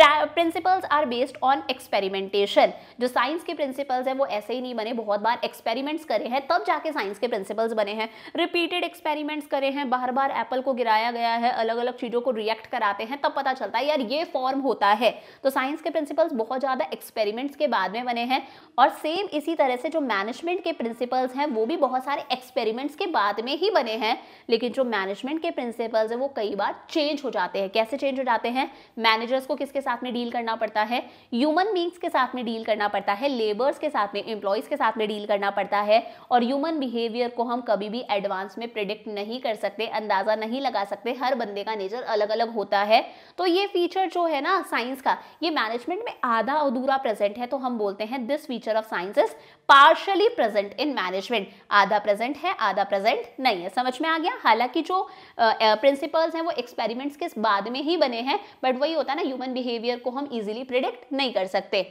Speaker 1: principles are based on experimentation जो साइंस के प्रिंसिपल्स हैं वो ऐसे ही नहीं बने बहुत बार एक्सपेरिमेंट्स करे हैं तब जाके साइंस के प्रिंसिपल्स बने हैं रिपीटेड एक्सपेरिमेंट्स करे हैं बार बार एप्पल को गिराया गया है अलग अलग चीज़ों को रिएक्ट कराते हैं तब पता चलता है यार ये फॉर्म होता है तो साइंस के प्रिंसिपल्स बहुत ज़्यादा एक्सपेरिमेंट्स के बाद में बने हैं और सेम इसी तरह से जो मैनेजमेंट के प्रिंसिपल्स हैं वो भी बहुत सारे एक्सपेरिमेंट्स के बाद में ही बने हैं लेकिन जो मैनेजमेंट के प्रिंसिपल्स हैं वो कई बार चेंज हो जाते हैं कैसे चेंज हो जाते हैं मैनेजर्स को किसके साथ में डील करना पड़ता है ह्यूमन बींग्स के साथ में डील करना पड़ता है लेबर्स के साथ में एम्प्लॉयज़ के साथ में डील करना पड़ता है और ह्यूमन बिहेवियर को हम कभी भी एडवांस में प्रिडिक्ट नहीं कर सकते अंदाज़ा नहीं लगा सकते हर बंदे का नेचर अलग अलग होता है तो ये फीचर जो है ना साइंस का ये मैनेजमेंट में आधा अधूरा प्रेजेंट है तो हम बोलते हैं this feature of science is partially present in management आधा प्रेजेंट है आधा प्रेजेंट नहीं है समझ में आ गया हालांकि जो प्रिंसिपल्स हैं वो एक्सपेरिमेंट्स के बाद में ही बने हैं बट वही होता है ना ह्यूमन बिहेवियर को हम इजीली प्रिडिक्ट नहीं कर सकते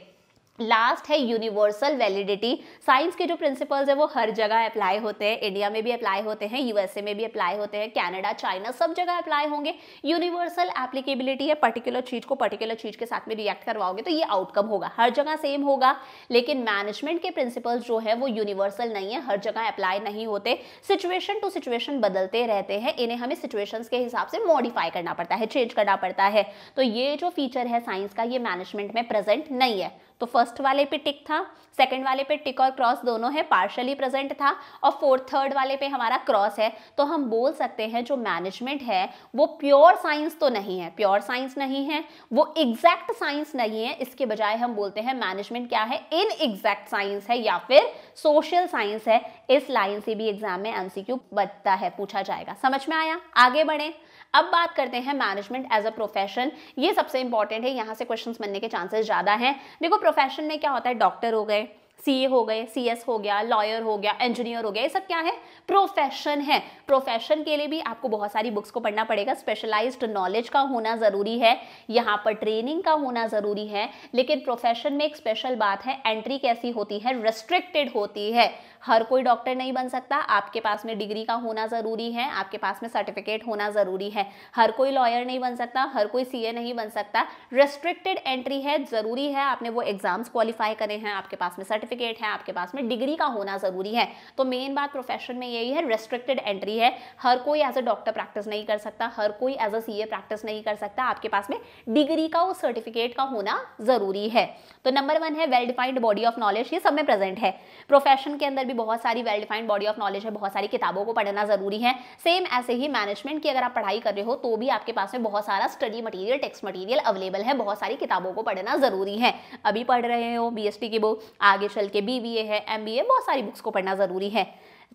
Speaker 1: लास्ट है यूनिवर्सल वैलिडिटी साइंस के जो प्रिंसिपल्स है वो हर जगह अप्लाई होते हैं इंडिया में भी अप्लाई होते हैं यूएसए में भी अप्लाई होते हैं कनाडा चाइना सब जगह अप्लाई होंगे यूनिवर्सल एप्लीकेबिलिटी है पर्टिकुलर चीज़ को पर्टिकुलर चीज़ के साथ में रिएक्ट करवाओगे तो ये आउटकम होगा हर जगह सेम होगा लेकिन मैनेजमेंट के प्रिंसिपल्स जो है वो यूनिवर्सल नहीं है हर जगह अप्लाई नहीं होते सिचुएशन टू सिचुएशन बदलते रहते हैं इन्हें हमें सिचुएशन के हिसाब से मॉडिफाई करना पड़ता है चेंज करना पड़ता है तो ये जो फीचर है साइंस का ये मैनेजमेंट में प्रेजेंट नहीं है तो फर्स्ट वाले पे टिक था सेकंड वाले पे टिक और क्रॉस दोनों है पार्शली प्रेजेंट था और फोर्थ थर्ड वाले पे हमारा क्रॉस है तो हम बोल सकते हैं जो मैनेजमेंट है वो प्योर साइंस तो नहीं है प्योर साइंस नहीं है वो एग्जैक्ट साइंस नहीं है इसके बजाय हम बोलते हैं मैनेजमेंट क्या है इन एग्जैक्ट साइंस है या फिर सोशल साइंस है इस लाइन से भी एग्जाम में एमसीक्यू बचता है पूछा जाएगा समझ में आया आगे बढ़े अब बात करते हैं मैनेजमेंट एज अ प्रोफेशन ये सबसे इंपॉर्टेंट है यहाँ से क्वेश्चन बनने के चांसेस ज़्यादा हैं देखो प्रोफेशन में क्या होता है डॉक्टर हो गए सी हो गए सी हो गया लॉयर हो गया इंजीनियर हो गया ये सब क्या है प्रोफेशन है प्रोफेशन के लिए भी आपको बहुत सारी बुक्स को पढ़ना पड़ेगा स्पेशलाइज्ड नॉलेज का होना ज़रूरी है यहाँ पर ट्रेनिंग का होना ज़रूरी है लेकिन प्रोफेशन में एक स्पेशल बात है एंट्री कैसी होती है रेस्ट्रिक्टेड होती है हर कोई डॉक्टर नहीं बन सकता आपके पास में डिग्री का होना ज़रूरी है आपके पास में सर्टिफिकेट होना ज़रूरी है हर कोई लॉयर नहीं बन सकता हर कोई सी नहीं बन सकता रेस्ट्रिक्टेड एंट्री है ज़रूरी है आपने वो एग्ज़ाम्स क्वालिफाई करे हैं आपके पास में सर्टिफिकेट है आपके पास में डिग्री का होना ज़रूरी है तो मेन बात प्रोफेशन में यही है रेस्ट्रिक्टेड एंट्री है हर कोई एज अ डॉक्टर प्रैक्टिस नहीं कर सकता हर कोई एज अ सी प्रैक्टिस नहीं कर सकता आपके पास में डिग्री का वो सर्टिफिकेट का होना ज़रूरी है तो नंबर वन है well defined body of knowledge ये सब में प्रेजेंट है प्रोफेशन के अंदर भी बहुत सारी well defined body of knowledge है बहुत सारी किताबों को पढ़ना ज़रूरी है सेम ऐसे ही मैनेजमेंट की अगर आप पढ़ाई कर रहे हो तो भी आपके पास में बहुत सारा study material text material available है बहुत सारी किताबों को पढ़ना ज़रूरी है अभी पढ़ रहे हो बी की बुक आगे चल के बी है एम बहुत सारी बुक्स को पढ़ना ज़रूरी है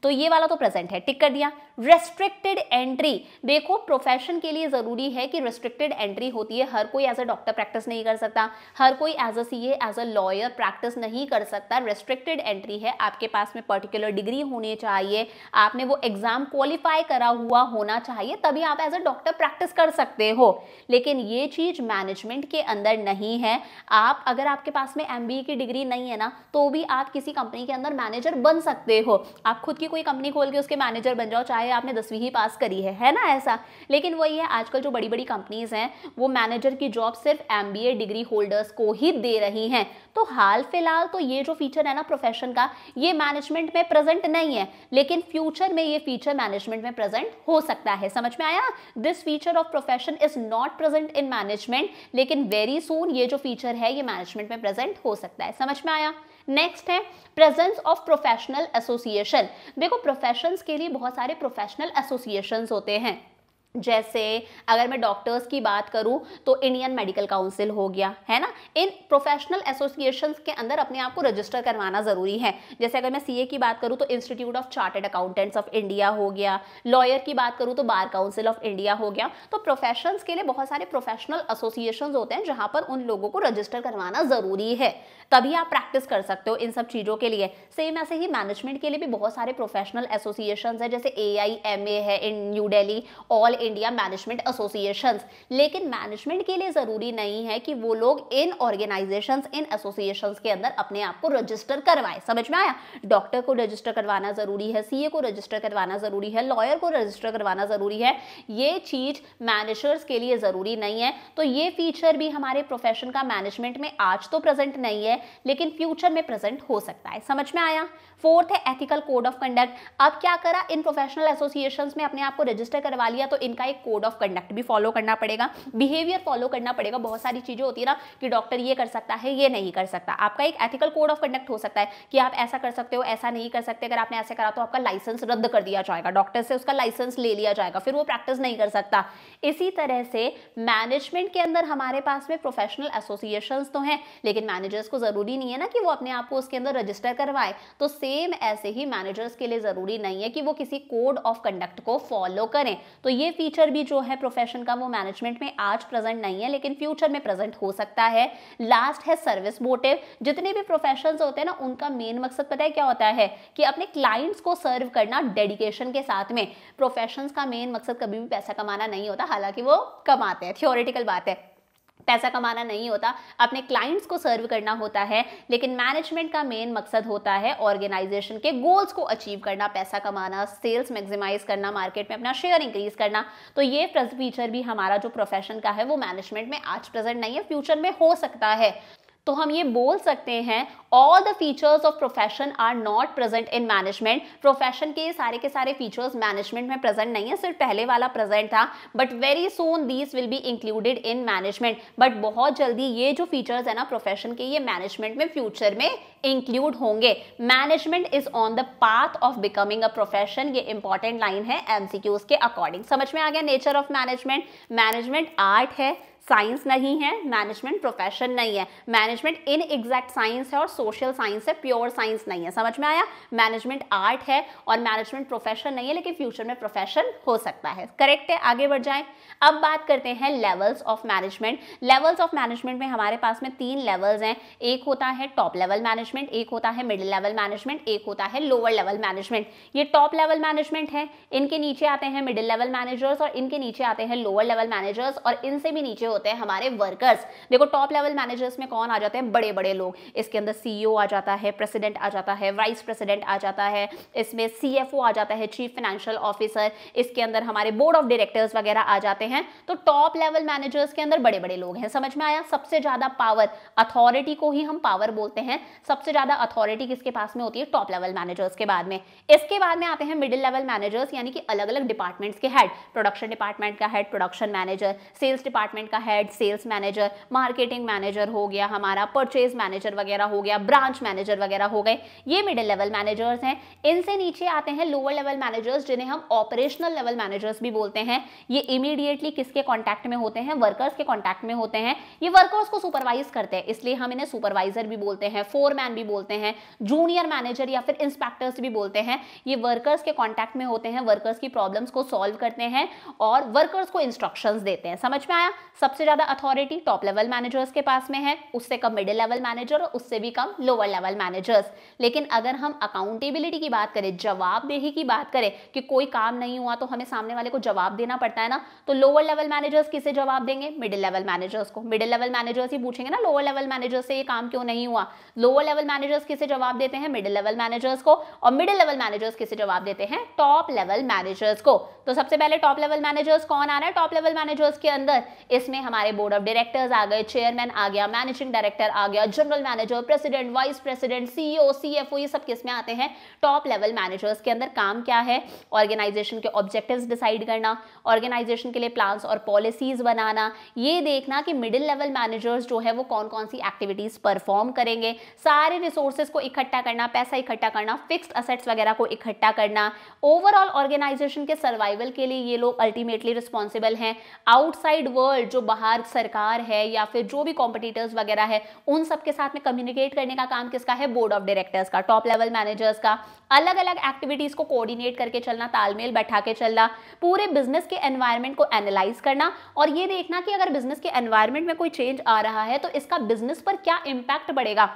Speaker 1: तो ये वाला तो प्रेजेंट है टिक कर दिया रेस्ट्रिक्टेड एंट्री देखो प्रोफेशन के लिए ज़रूरी है कि रेस्ट्रिक्टेड एंट्री होती है हर कोई एज अ डॉक्टर प्रैक्टिस नहीं कर सकता हर कोई as a C as a lawyer practice नहीं कर सकता रेस्ट्रिक्टेड एंट्री है आपके पास में पर्टिकुलर डिग्री होनी चाहिए आपने वो एग्ज़ाम क्वालिफाई करा हुआ होना चाहिए तभी आप एज अ डॉक्टर प्रैक्टिस कर सकते हो लेकिन ये चीज़ मैनेजमेंट के अंदर नहीं है आप अगर आपके पास में एम की डिग्री नहीं है ना तो भी आप किसी कंपनी के अंदर मैनेजर बन सकते हो आप खुद की कोई कंपनी खोल के उसके मैनेजर बन जाओ चाहे आपने दसवीं ही पास करी है है ना ऐसा लेकिन वही है आजकल जो बड़ी बड़ी कंपनीज़ हैं वो मैनेजर की जॉब सिर्फ एम डिग्री होल्डर्स को ही दे रही हैं तो हाल फिलहाल तो ये जो फीचर है ना प्रोफेशन का ये मैनेजमेंट में प्रेजेंट नहीं है लेकिन फ्यूचर में ये फीचर मैनेजमेंट में प्रेजेंट हो सकता है समझ में आया this feature of profession is not present in management लेकिन वेरी सून ये जो फीचर है ये मैनेजमेंट में प्रेजेंट हो सकता है समझ में आया नेक्स्ट है प्रेजेंस ऑफ प्रोफेशनल एसोसिएशन देखो प्रोफेशंस के लिए बहुत सारे प्रोफेशनल एसोसिएशन होते हैं जैसे अगर मैं डॉक्टर्स की बात करूं तो इंडियन मेडिकल काउंसिल हो गया है ना इन प्रोफेशनल एसोसिएशंस के अंदर अपने आप को रजिस्टर करवाना ज़रूरी है जैसे अगर मैं सीए की बात करूं तो Institute of Chartered Accountants of India हो गया लॉयर की बात करूं तो बार काउंसिल ऑफ इंडिया हो गया तो प्रोफेशन के लिए बहुत सारे प्रोफेशनल एसोसिएशन होते हैं जहाँ पर उन लोगों को रजिस्टर करवाना ज़रूरी है तभी आप प्रैक्टिस कर सकते हो इन सब चीज़ों के लिए सेम ऐसे ही मैनेजमेंट के लिए भी बहुत सारे प्रोफेशनल एसोसिएशन है जैसे ए आई एम ए है in New Delhi All India Management Association लेकिन मैनेजमेंट के लिए ज़रूरी नहीं है कि वो लोग इन ऑर्गेनाइजेशन इन एसोसिएशन के अंदर अपने आप को रजिस्टर करवाए समझ में आया डॉक्टर को रजिस्टर करवाना ज़रूरी है सी को रजिस्टर करवाना ज़रूरी है लॉयर को रजिस्टर करवाना ज़रूरी है ये चीज़ मैनेजर्स के लिए ज़रूरी नहीं है तो ये फीचर भी हमारे प्रोफेशन का मैनेजमेंट में आज तो प्रेजेंट नहीं है लेकिन फ्यूचर में प्रेजेंट हो सकता है समझ में आया फोर्थ है एथिकल कोड ऑफ कंडक्ट अब क्या करा इन प्रोफेशनल एसोसिएशन में अपने आप को रजिस्टर करवा लिया तो इनका एक कोड ऑफ कंडक्ट भी फॉलो करना पड़ेगा बिहेवियर फॉलो करना पड़ेगा बहुत सारी चीज़ें होती है ना कि डॉक्टर ये कर सकता है ये नहीं कर सकता आपका एक एथिकल कोड ऑफ कंडक्ट हो सकता है कि आप ऐसा कर सकते हो ऐसा नहीं कर सकते अगर आपने ऐसे करा तो आपका लाइसेंस रद्द कर दिया जाएगा डॉक्टर से उसका लाइसेंस ले लिया जाएगा फिर वो प्रैक्टिस नहीं कर सकता इसी तरह से मैनेजमेंट के अंदर हमारे पास में प्रोफेशनल एसोसिएशन तो हैं लेकिन मैनेजर्स को ज़रूरी नहीं है ना कि वो अपने आप को उसके अंदर रजिस्टर करवाए तो सेम सेम ऐसे ही मैनेजर्स के लिए ज़रूरी नहीं है कि वो किसी कोड ऑफ कंडक्ट को फॉलो करें तो ये फीचर भी जो है प्रोफेशन का वो मैनेजमेंट में आज प्रेजेंट नहीं है लेकिन फ्यूचर में प्रेजेंट हो सकता है लास्ट है सर्विस मोटिव जितने भी प्रोफेशन होते हैं ना उनका मेन मकसद पता है क्या होता है कि अपने क्लाइंट्स को सर्व करना डेडिकेशन के साथ में प्रोफेशन का मेन मकसद कभी भी पैसा कमाना नहीं होता हालांकि वो कमाते हैं थियोरिटिकल बात है पैसा कमाना नहीं होता अपने क्लाइंट्स को सर्व करना होता है लेकिन मैनेजमेंट का मेन मकसद होता है ऑर्गेनाइजेशन के गोल्स को अचीव करना पैसा कमाना सेल्स मैक्सिमाइज करना मार्केट में अपना शेयर इंक्रीज करना तो ये फीचर भी हमारा जो प्रोफेशन का है वो मैनेजमेंट में आज प्रेजेंट नहीं है फ्यूचर में हो सकता है तो हम ये बोल सकते हैं all the features of profession are not present in management profession के सारे के सारे फीचर्स मैनेजमेंट में प्रेजेंट नहीं है सिर्फ पहले वाला प्रेजेंट था but very soon these will be included in management but बहुत जल्दी ये जो फीचर्स है ना प्रोफेशन के ये मैनेजमेंट में फ्यूचर में इंक्लूड होंगे management is on the path of becoming a profession ये इंपॉर्टेंट लाइन है एमसीक्यूज के अकॉर्डिंग समझ में आ गया nature of management management art है साइंस नहीं है मैनेजमेंट प्रोफेशन नहीं है मैनेजमेंट इन एग्जैक्ट साइंस है और सोशल साइंस है प्योर साइंस नहीं है समझ में आया मैनेजमेंट आर्ट है और मैनेजमेंट प्रोफेशन नहीं है लेकिन फ्यूचर में प्रोफेशन हो सकता है करेक्ट है आगे बढ़ जाए अब बात करते हैं levels of management levels of management में हमारे पास में तीन लेवल्स हैं एक होता है टॉप लेवल मैनेजमेंट एक होता है मिडिल लेवल मैनेजमेंट एक होता है लोअर लेवल मैनेजमेंट ये टॉप लेवल मैनेजमेंट है इनके नीचे आते हैं मिडिल लेवल मैनेजर्स और इनके नीचे आते हैं लोअर लेवल मैनेजर्स और इनसे भी नीचे होते हैं हमारे वर्कर्स देखो टॉप लेवल मैनेजर्स में कौन आ जाते हैं बड़े बड़े लोग इसके अंदर सीईओ e आ जाता है प्रेसिडेंट आ जाता है वाइस प्रेसिडेंट आ जाता है इसमें सीएफओ आ जाता है चीफ फाइनेंशियल ऑफिसर इसके अंदर हमारे बोर्ड ऑफ डायरेक्टर्स वगैरह आ जाते हैं तो टॉप लेवल मैनेजर्स के अंदर बड़े बड़े लोग हैं समझ में आया सबसे ज़्यादा पावर अथॉरिटी को ही हम पावर बोलते हैं सबसे ज़्यादा अथॉरिटी किसके पास में होती है टॉप लेवल मैनेजर्स के बाद में इसके बाद में आते हैं मिडिल लेवल मैनेजर्स यानी कि अलग अलग डिपार्टमेंट्स के हेड प्रोडक्शन डिपार्टमेंट का head production manager sales department का हमारा head sales manager marketing manager हो गया हमारा परचेज मैनेजर वगैरह हो गया ब्रांच मैनेजर वगैरह हो गए ये मिडिल लेवल मैनेजर्स हैं इनसे नीचे आते हैं लोअर लेवल मैनेजर्स जिन्हें हम ऑपरेशनल लेवल मैनेजर्स भी बोलते हैं ये इमीडिएटली किसके कॉन्टैक्ट में होते हैं वर्कर्स के कॉन्टैक्ट में होते हैं ये वर्कर्स को सुपरवाइज करते हैं इसलिए हम इन्हें सुपरवाइजर भी बोलते हैं फोरमैन भी बोलते हैं जूनियर मैनेजर या फिर इंस्पेक्टर्स भी बोलते हैं ये वर्कर्स के कॉन्टैक्ट में होते हैं वर्कर्स की प्रॉब्लम्स को सॉल्व करते हैं और वर्कर्स को इंस्ट्रक्शंस देते हैं समझ में आया सब सबसे ज़्यादा अथॉरिटी टॉप लेवल मैनेजर्स के पास में है उससे कम मिडिल लेवल मैनेजर और उससे भी कम लोअर लेवल मैनेजर्स लेकिन अगर हम अकाउंटेबिलिटी की बात करें जवाबदेही की बात करें कि कोई काम नहीं हुआ तो हमें सामने वाले को जवाब देना पड़ता है ना तो लोअर लेवल मैनेजर्स किसे जवाब देंगे मिडिल लेवल मैनेजर्स को मिडिल लेवल मैनेजर्स ही पूछेंगे ना लोअर लेवल मैनेजर्स से ये काम क्यों नहीं हुआ लोअर लेवल मैनेजर्स किसे जवाब देते हैं मिडिल लेवल मैनेजर्स को और मिडिल लेवल मैनेजर्स किसे जवाब देते हैं टॉप लेवल मैनेजर्स को तो सबसे पहले टॉप लेवल मैनेजर्स कौन आ रहा है टॉप लेवल मैनेजर्स के अंदर इसमें हमारे बोर्ड ऑफ डायरेक्टर्स आ गए चेयरमैन आ गया मैनेजिंग डायरेक्टर आ गया general manager president vice president CEO CFO ये सब किस में आते हैं टॉप लेवल मैनेजर्स के अंदर काम क्या है ऑर्गेनाइजेशन के ऑब्जेक्टिव्स डिसाइड करना ऑर्गेनाइजेशन के लिए प्लान्स और पॉलिसीज बनाना ये देखना कि मिडिल लेवल मैनेजर्स जो है वो कौन कौन सी एक्टिविटीज परफॉर्म करेंगे सारे रिसोर्सेज को इकट्ठा करना पैसा इकट्ठा करना फिक्स्ड असेट्स वगैरह को इकट्ठा करना ओवरऑल ऑर्गेनाइजेशन के सर्वाइवल के लिए ये लोग अल्टीमेटली रिस्पॉन्सिबल हैं आउटसाइड वर्ल्ड जो बाहर सरकार है या फिर जो भी कॉम्पिटिटर्स वगैरह है उन के साथ में कम्युनिकेट करने का काम किसका है बोर्ड ऑफ डायरेक्टर्स का टॉप लेवल मैनेजर्स का अलग अलग एक्टिविटीज़ को कोऑर्डिनेट करके चलना तालमेल बैठा के चलना पूरे बिजनेस के एनवायरनमेंट को एनालाइज करना और ये देखना कि अगर बिजनेस के एनवायरनमेंट में कोई चेंज आ रहा है तो इसका बिजनेस पर क्या इम्पैक्ट पड़ेगा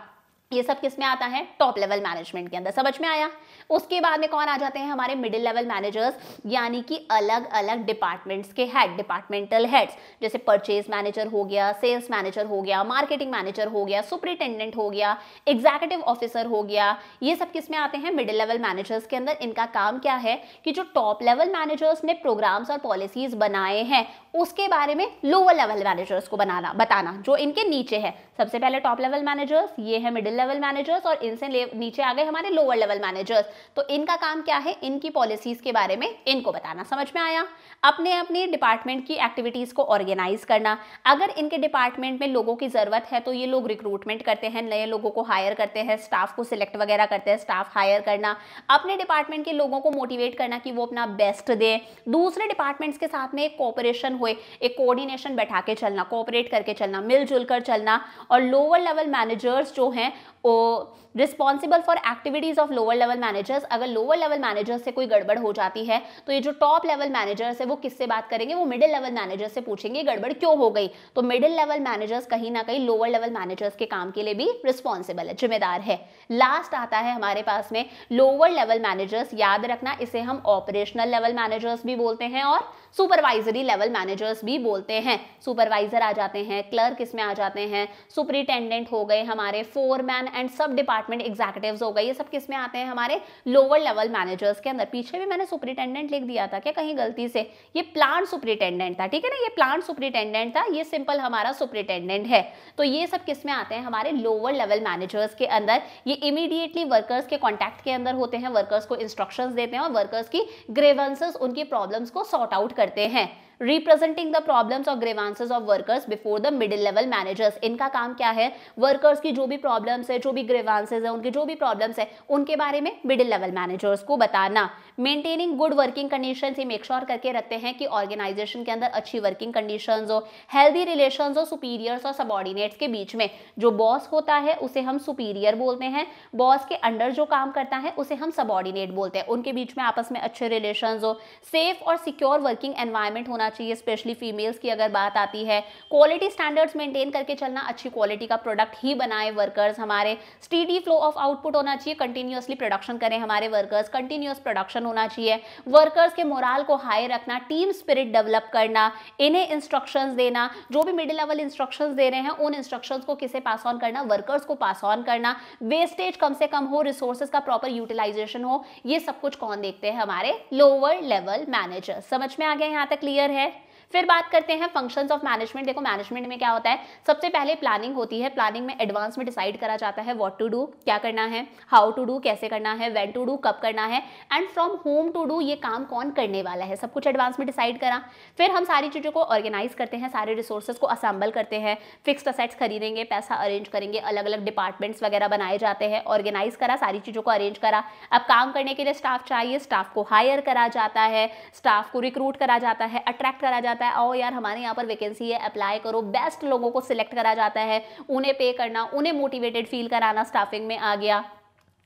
Speaker 1: ये सब किस में आता है टॉप लेवल मैनेजमेंट के अंदर समझ में आया उसके बाद में कौन आ जाते हैं हमारे मिडिल लेवल मैनेजर्स यानी कि अलग अलग डिपार्टमेंट्स के हेड डिपार्टमेंटल हेड्स जैसे परचेज मैनेजर हो गया सेल्स मैनेजर हो गया मार्केटिंग मैनेजर हो गया सुपरिटेंडेंट हो गया एग्जैक्यूटिव ऑफिसर हो गया ये सब किस में आते हैं मिडिल लेवल मैनेजर्स के अंदर इनका काम क्या है कि जो टॉप लेवल मैनेजर्स ने प्रोग्राम्स और पॉलिसीज बनाए हैं उसके बारे में लोअर लेवल मैनेजर्स को बनाना बताना जो इनके नीचे है सबसे पहले टॉप लेवल मैनेजर्स ये है मिडिल लेवल मैनेजर्स और इनसे नीचे आ गए हमारे लोअर लेवल मैनेजर्स तो इनका काम क्या है इनकी पॉलिसीज के बारे में इनको बताना समझ में आया अपने अपने डिपार्टमेंट की एक्टिविटीज़ को ऑर्गेनाइज करना अगर इनके डिपार्टमेंट में लोगों की ज़रूरत है तो ये लोग रिक्रूटमेंट करते हैं नए लोगों को हायर करते हैं स्टाफ को सिलेक्ट वगैरह करते हैं स्टाफ हायर करना अपने डिपार्टमेंट के लोगों को मोटिवेट करना कि वो अपना बेस्ट दें दूसरे डिपार्टमेंट्स के साथ में कॉपरेशन कॉपरेशन हुए एक कोऑर्डिनेशन बैठा के चलना कोऑपरेट करके चलना मिलजुल कर चलना और लोअर लेवल मैनेजर्स जो हैं वो responsible for activities of lower level managers अगर लोअर लेवल मैनेजर से कोई गड़बड़ हो जाती है तो ये जो टॉप लेवल मैनेजर्स है वो किससे बात करेंगे वो मिडिल लेवल मैनेजर से पूछेंगे गड़बड़ क्यों हो गई तो मिडिल लेवल मैनेजर्स कहीं ना कहीं लोअर लेवल मैनेजर्स के काम के लिए भी रिस्पॉन्सिबल है जिम्मेदार है लास्ट आता है हमारे पास में लोअर लेवल मैनेजर्स याद रखना इसे हम ऑपरेशनल लेवल मैनेजर्स भी बोलते हैं और सुपरवाइजरी लेवल मैनेजर्स भी बोलते हैं सुपरवाइजर आ जाते हैं क्लर्क इसमें आ जाते हैं सुपरिटेंडेंट हो गए हमारे फोरमैन एंड सब डिपार्टमेंट एग्जीक्यूटिव्स हो गए ये सब किसमें आते हैं हमारे लोअर लेवल मैनेजर्स के अंदर पीछे भी मैंने सुपरिटेंडेंट लिख दिया था क्या कहीं गलती से ये प्लांट सुपरिटेंडेंट था ठीक है ना ये प्लांट सुपरिटेंडेंट था ये सिंपल हमारा सुपरिटेंडेंट है तो ये सब किसमें आते हैं हमारे लोअर लेवल मैनेजर्स के अंदर ये इमीडिएटली वर्कर्स के कॉन्टैक्ट के अंदर होते हैं वर्कर्स को इंस्ट्रक्शन देते हैं और वर्कर्स की ग्रेवेंसेस उनकी प्रॉब्लम्स को सॉर्ट आउट कर करते हैं रिप्रेजेंटिंग द प्रॉब्लम्स और grievances of workers before the middle level managers इनका काम क्या है वर्कर्स की जो भी प्रॉब्लम्स है जो भी ग्रेवांसेज है उनकी जो भी प्रॉब्लम्स है उनके बारे में मिडिल लेवल मैनेजर्स को बताना मेंटेनिंग गुड वर्किंग कंडीशन ही मेक श्योर करके रखते हैं कि ऑर्गेनाइजेशन के अंदर अच्छी वर्किंग कंडीशन हो हेल्दी रिलेशन हो सुपीरियर्स और सबॉर्डिनेट्स के बीच में जो बॉस होता है उसे हम सुपीरियर बोलते हैं बॉस के अंडर जो काम करता है उसे हम सबॉर्डिनेट बोलते हैं उनके बीच में आपस में अच्छे रिलेशन हो सेफ और सिक्योर वर्किंग एनवायरमेंट होना चाहिए स्पेशली फीमेल्स की अगर बात आती है क्वालिटी स्टैंडर्ड्स मेंटेन करके चलना अच्छी क्वालिटी का प्रोडक्ट ही बनाए वर्कर्स हमारे स्टीडी फ्लो ऑफ आउटपुट होना चाहिए कंटिन्यूसली प्रोडक्शन करें हमारे वर्कर्स कंटिन्यूस प्रोडक्शन एक्शन होना चाहिए वर्कर्स के मोरल को हाई रखना टीम स्पिरिट डेवलप करना इन्हें इंस्ट्रक्शंस देना जो भी मिडिल लेवल इंस्ट्रक्शंस दे रहे हैं उन इंस्ट्रक्शंस को किसे पास ऑन करना वर्कर्स को पास ऑन करना वेस्टेज कम से कम हो रिसोर्सेज का प्रॉपर यूटिलाइजेशन हो ये सब कुछ कौन देखते हैं हमारे लोअर लेवल मैनेजर समझ में आ गया यहाँ तक क्लियर है फिर बात करते हैं फंक्शंस ऑफ मैनेजमेंट देखो मैनेजमेंट में क्या होता है सबसे पहले प्लानिंग होती है प्लानिंग में एडवांस में डिसाइड करा जाता है व्हाट टू डू क्या करना है हाउ टू डू कैसे करना है वेन टू डू कब करना है and from home to do ये काम कौन करने वाला है सब कुछ एडवांस में डिसाइड करा फिर हम सारी चीज़ों को ऑर्गेनाइज करते हैं सारे रिसोर्सेज को असेंबल करते हैं फिक्स्ड असेट्स खरीदेंगे पैसा अरेंज करेंगे अलग अलग डिपार्टमेंट्स वगैरह बनाए जाते हैं ऑर्गेनाइज करा सारी चीज़ों को अरेंज करा अब काम करने के लिए स्टाफ चाहिए स्टाफ को हायर करा जाता है स्टाफ को रिक्रूट करा जाता है अट्रैक्ट करा जाता है जाता है आओ यार हमारे यहाँ पर वैकेंसी है अप्लाई करो बेस्ट लोगों को सिलेक्ट करा जाता है उन्हें पे करना उन्हें मोटिवेटेड फील कराना स्टाफिंग में आ गया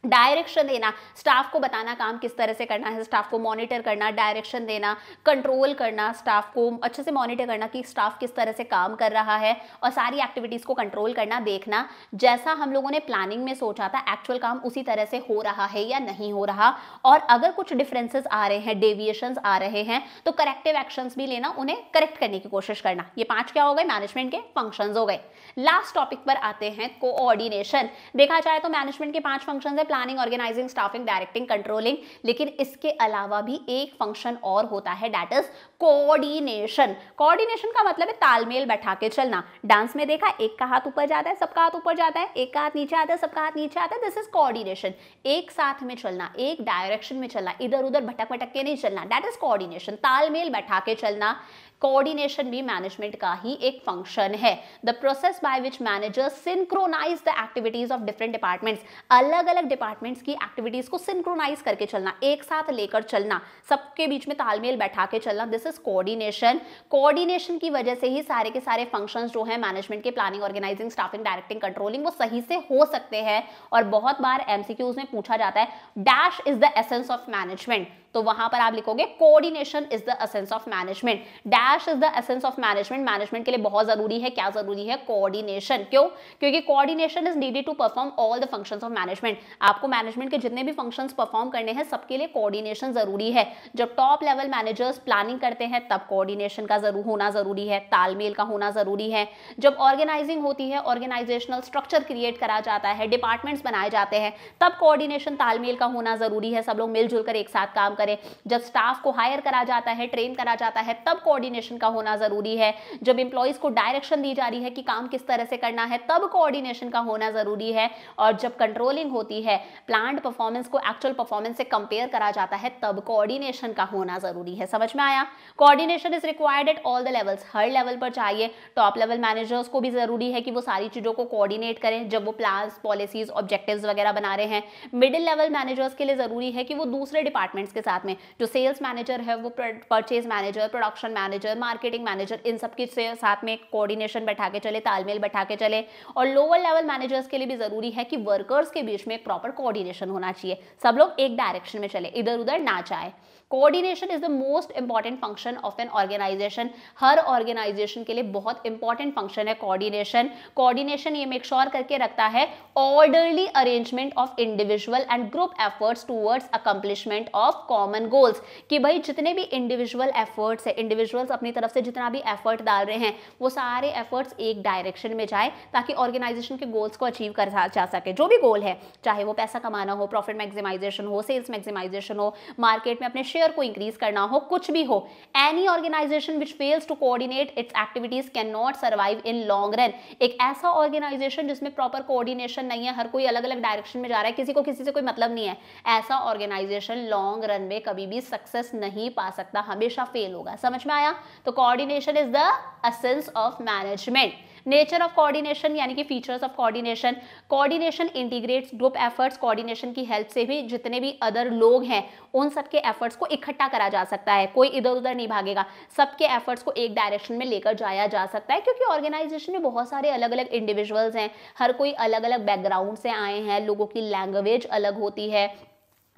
Speaker 1: डायरेक्शन देना स्टाफ को बताना काम किस तरह से करना है स्टाफ को मॉनिटर करना डायरेक्शन देना कंट्रोल करना स्टाफ को अच्छे से मॉनिटर करना कि स्टाफ किस तरह से काम कर रहा है और सारी एक्टिविटीज़ को कंट्रोल करना देखना जैसा हम लोगों ने प्लानिंग में सोचा था एक्चुअल काम उसी तरह से हो रहा है या नहीं हो रहा और अगर कुछ डिफरेंसेज आ रहे हैं डेविएशन आ रहे हैं तो करेक्टिव एक्शंस भी लेना उन्हें करेक्ट करने की कोशिश करना ये पाँच क्या हो गए मैनेजमेंट के फंक्शंस हो गए लास्ट टॉपिक पर आते हैं कोऑर्डिनेशन देखा जाए तो मैनेजमेंट के पाँच फंक्शन है planning organising staffing directing controlling लेकिन इसके अलावा भी एक फंक्शन और होता है डैट इज कोऑर्डिनेशन कोऑर्डिनेशन का मतलब है तालमेल बैठा के चलना डांस में देखा एक का हाथ ऊपर जाता है सबका हाथ ऊपर जाता है एक का हाथ नीचे आता है सबका हाथ नीचे आता है दिस इज कोऑर्डिनेशन एक साथ में चलना एक डायरेक्शन में चलना इधर उधर भटक भटक के नहीं चलना डैट इज कोऑर्डिनेशन तालमेल बैठा के चलना कोऑर्डिनेशन भी मैनेजमेंट का ही एक फंक्शन है the process by which manager synchronise the activities of different departments अलग अलग डिपार्टमेंट्स की एक्टिविटीज को सिंक्रोनाइज करके चलना एक साथ लेकर चलना सबके बीच में तालमेल बैठा के चलना दिस इज कोऑर्डिनेशन कोऑर्डिनेशन की वजह से ही सारे के सारे फंक्शन जो है मैनेजमेंट के planning organising staffing directing controlling वो सही से हो सकते हैं और बहुत बार एमसीक्यूज में पूछा जाता है dash is the essence of management तो वहां पर आप लिखोगे coordination is the essence of management dash is the essence of management management के लिए बहुत जरूरी है क्या जरूरी है कोऑर्डिनेशन क्यों क्योंकि coordination is needed to perform all the functions of management आपको मैनेजमेंट के जितने भी फंक्शंस परफॉर्म करने हैं सबके लिए कोऑर्डिनेशन जरूरी है जब टॉप लेवल मैनेजर्स प्लानिंग करते हैं तब कोऑर्डिनेशन का जरूर होना जरूरी है तालमेल का होना जरूरी है जब ऑर्गेनाइजिंग होती है ऑर्गेनाइजेशनल स्ट्रक्चर क्रिएट करा जाता है डिपार्टमेंट्स बनाए जाते हैं तब कोऑर्डिनेशन तालमेल का होना जरूरी है सब लोग मिलजुल कर एक साथ काम करें जब स्टाफ को हायर करा जाता है ट्रेन करा जाता है तब कोऑर्डिनेशन का होना ज़रूरी है जब एम्प्लॉयज़ को डायरेक्शन दी जा रही है कि काम किस तरह से करना है तब कोऑर्डिनेशन का होना ज़रूरी है और जब कंट्रोलिंग होती है प्लान परफॉर्मेंस को एक्चुअल परफॉर्मेंस से कंपेयर करा जाता है तब कोऑर्डिनेशन का होना ज़रूरी है समझ में आया coordination is required at all the levels हर लेवल पर चाहिए टॉप लेवल मैनेजर्स को भी ज़रूरी है कि वो सारी चीज़ों को कोऑर्डिनेट करें जब वो प्लान पॉलिसीज ऑब्जेक्टिव्स वगैरह बना रहे हैं मिडिल लेवल मैनेजर्स के लिए ज़रूरी है कि वो दूसरे डिपार्टमेंट्स के साथ में जो सेल्स मैनेजर है वो purchase manager production manager marketing manager इन सब के साथ में कोऑर्डिनेशन बैठा के चले तालमेल बैठा के चले और लोअर लेवल मैनेजर्स के लिए भी ज़रूरी है कि वर्कर्स के बीच में प्रॉपर कोऑर्डिनेशन होना चाहिए सब लोग एक डायरेक्शन में चले इधर उधर ना जाए coordination is the most important function of an organisation हर ऑर्गेनाइजेशन के लिए बहुत इंपॉर्टेंट फंक्शन है कोऑर्डिनेशन कोऑर्डिनेशन ये मेक श्योर करके रखता है orderly arrangement of individual and group efforts towards accomplishment of common goals कि भाई जितने भी इंडिविजुअल एफर्ट्स है इंडिविजुअल्स अपनी तरफ से जितना भी एफर्ट डाल रहे हैं वो सारे एफर्ट्स एक डायरेक्शन में जाए ताकि ऑर्गेनाइजेशन के गोल्स को अचीव कर जा सके जो भी गोल है चाहे वो पैसा कमाना हो प्रॉफिट मैक्सिमाइजेशन हो सेल्स मैक्सिमाइजेशन हो मार्केट में अपने शेयर को इंक्रीज करना हो कुछ भी हो any organisation which fails to coordinate its activities cannot survive in long run एक ऐसा ऑर्गेनाइजेशन जिसमें प्रॉपर कोऑर्डिनेशन नहीं है हर कोई अलग अलग डायरेक्शन में जा रहा है किसी को किसी से कोई मतलब नहीं है ऐसा ऑर्गेनाइजेशन लॉन्ग रन में कभी भी सक्सेस नहीं पा सकता हमेशा फेल होगा समझ में आया तो coordination is the essence of management nature of coordination यानी कि features of coordination coordination integrates group efforts coordination की हेल्प से भी जितने भी अदर लोग हैं उन सबके एफर्ट्स को इकट्ठा करा जा सकता है कोई इधर उधर नहीं भागेगा सबके एफर्ट्स को एक डायरेक्शन में लेकर जाया जा सकता है क्योंकि ऑर्गेनाइजेशन में बहुत सारे अलग अलग इंडिविजुअल्स हैं हर कोई अलग अलग बैकग्राउंड से आए हैं लोगों की लैंग्वेज अलग होती है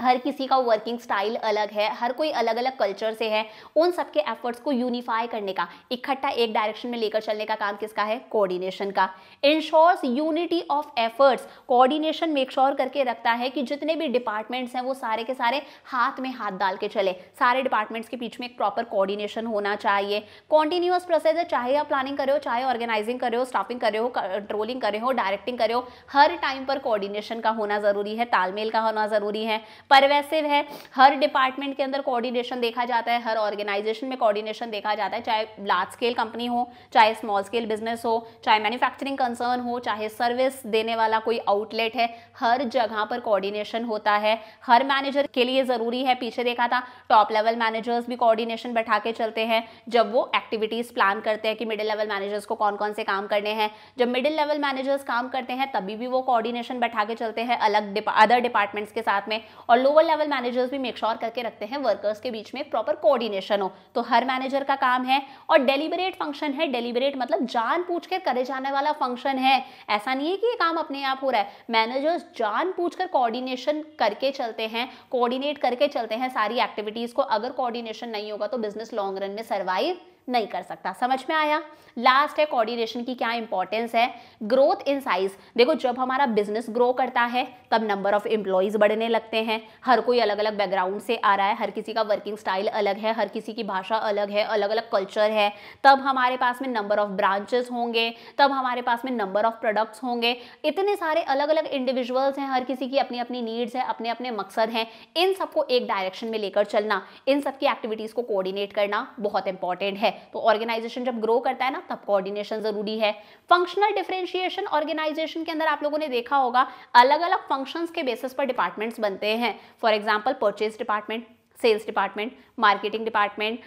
Speaker 1: हर किसी का वर्किंग स्टाइल अलग है हर कोई अलग अलग कल्चर से है उन सबके एफर्ट्स को यूनिफाई करने का इकट्ठा एक डायरेक्शन में लेकर चलने का काम किसका है कोऑर्डिनेशन का ensures unity of efforts coordination make sure करके रखता है कि जितने भी डिपार्टमेंट्स हैं वो सारे के सारे हाथ में हाथ डाल के चले सारे डिपार्टमेंट्स के बीच में एक प्रॉपर कोऑर्डिनेशन होना चाहिए कॉन्टिन्यूस प्रोसेस है चाहे आप प्लानिंग करे हो चाहे ऑर्गेनाइजिंग करे हो स्टाफिंग रहे हो कंट्रोलिंग रहे हो डायरेक्टिंग करे हो हर टाइम पर कॉर्डिनेशन का होना ज़रूरी है तालमेल का होना ज़रूरी है परवेसिव है हर डिपार्टमेंट के अंदर कोऑर्डिनेशन देखा जाता है हर ऑर्गेनाइजेशन में कोऑर्डिनेशन देखा जाता है चाहे लार्ज स्केल कंपनी हो चाहे स्मॉल स्केल बिजनेस हो चाहे मैन्युफैक्चरिंग कंसर्न हो चाहे सर्विस देने वाला कोई आउटलेट है हर जगह पर कोऑर्डिनेशन होता है हर मैनेजर के लिए ज़रूरी है पीछे देखा था टॉप लेवल मैनेजर्स भी कोऑर्डिनेशन बैठा के चलते हैं जब वो एक्टिविटीज़ प्लान करते हैं कि मिडिल लेवल मैनेजर्स को कौन कौन से काम करने हैं जब मिडिल लेवल मैनेजर्स काम करते हैं तभी भी वो कॉर्डिनेशन बैठा के चलते हैं अलग अदर डिपार्टमेंट्स के साथ में और लोअर लेवल मैनेजर्स भी मेक श्योर करके रखते हैं वर्कर्स के बीच में प्रॉपर कोऑर्डिनेशन हो तो हर मैनेजर का काम है और डेलीबरेट फंक्शन है डेलीबरेट मतलब जान पूछ कर करे जाने वाला फंक्शन है ऐसा नहीं है कि ये काम अपने आप हो रहा है मैनेजर्स जान पूछ कर कोऑर्डिनेशन करके चलते हैं कोऑर्डिनेट करके चलते हैं सारी एक्टिविटीज़ को अगर कोऑर्डिनेशन नहीं होगा तो बिजनेस लॉन्ग रन में सर्वाइव नहीं कर सकता समझ में आया लास्ट है कोऑर्डिनेशन की क्या इंपॉर्टेंस है ग्रोथ इन साइज देखो जब हमारा बिजनेस ग्रो करता है तब नंबर ऑफ एम्प्लॉयज़ बढ़ने लगते हैं हर कोई अलग अलग बैकग्राउंड से आ रहा है हर किसी का वर्किंग स्टाइल अलग है हर किसी की भाषा अलग है अलग अलग कल्चर है तब हमारे पास में नंबर ऑफ ब्रांचेस होंगे तब हमारे पास में नंबर ऑफ प्रोडक्ट्स होंगे इतने सारे अलग अलग इंडिविजुअल्स हैं हर किसी की अपनी अपनी नीड्स हैं अपने अपने मकसद हैं इन सबको एक डायरेक्शन में लेकर चलना इन सबकी एक्टिविटीज़ को कोऑर्डिनेट करना बहुत इंपॉर्टेंट है तो ऑर्गेनाइजेशन जब ग्रो करता है ना ना तब कोऑर्डिनेशन जरूरी है फंक्शनल डिफ्रेंशिएशन ऑर्गेनाइजेशन के अंदर आप लोगों ने देखा होगा अलग अलग फंक्शंस के बेसिस पर डिपार्टमेंट्स बनते हैं for example purchase department sales department marketing department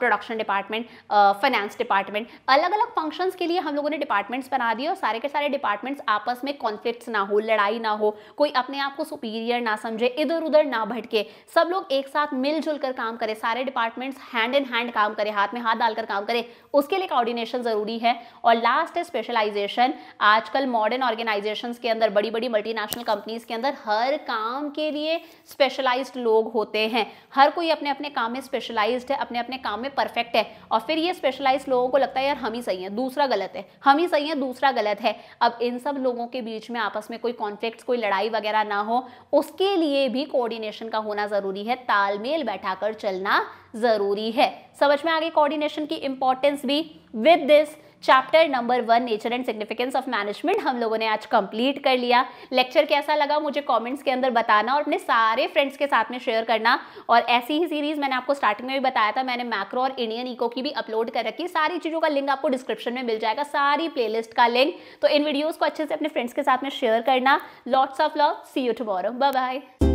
Speaker 1: production department finance department अलग अलग फंक्शंस के लिए हम लोगों ने डिपार्टमेंट्स बना दिए और सारे के सारे डिपार्टमेंट्स आपस में कॉन्फ्लिक्ट्स ना हो लड़ाई ना हो कोई अपने आप को सुपीरियर ना समझे इधर उधर ना भटके सब लोग एक साथ मिलजुल कर काम करें सारे डिपार्टमेंट्स हैंड इन हैंड काम करें हाथ में हाथ डालकर काम करें उसके लिए कॉर्डिनेशन ज़रूरी है और लास्ट है स्पेशलाइजेशन आजकल मॉडर्न ऑर्गेनाइजेशन के अंदर बड़ी बड़ी मल्टीनेशनल कंपनीज के अंदर हर काम के लिए स्पेशलाइज्ड लोग होते हैं हर कोई अपने अपने काम में स्पेशलाइज्ड है अपने अपने काम में परफेक्ट है और फिर ये स्पेशलाइज लोगों को लगता है यार हम ही सही हैं दूसरा गलत है हम ही सही हैं दूसरा गलत है अब इन सब लोगों के बीच में आपस में कोई कॉन्फ्लिक्ट कोई लड़ाई वगैरह ना हो उसके लिए भी कोऑर्डिनेशन का होना ज़रूरी है तालमेल बैठा चलना ज़रूरी है समझ में आ गई कोऑर्डिनेशन की इंपॉर्टेंस भी with this chapter number one nature and significance of management हम लोगों ने आज कंप्लीट कर लिया लेक्चर कैसा लगा मुझे कमेंट्स के अंदर बताना और अपने सारे फ्रेंड्स के साथ में शेयर करना और ऐसी ही सीरीज मैंने आपको स्टार्टिंग में भी बताया था मैंने मैक्रो और इंडियन इको की भी अपलोड कर रखी सारी चीज़ों का लिंक आपको डिस्क्रिप्शन में मिल जाएगा सारी प्ले का लिंक तो इन वीडियोज़ को अच्छे से अपने फ्रेंड्स के साथ में शेयर करना lots of love see you tomorrow bye bye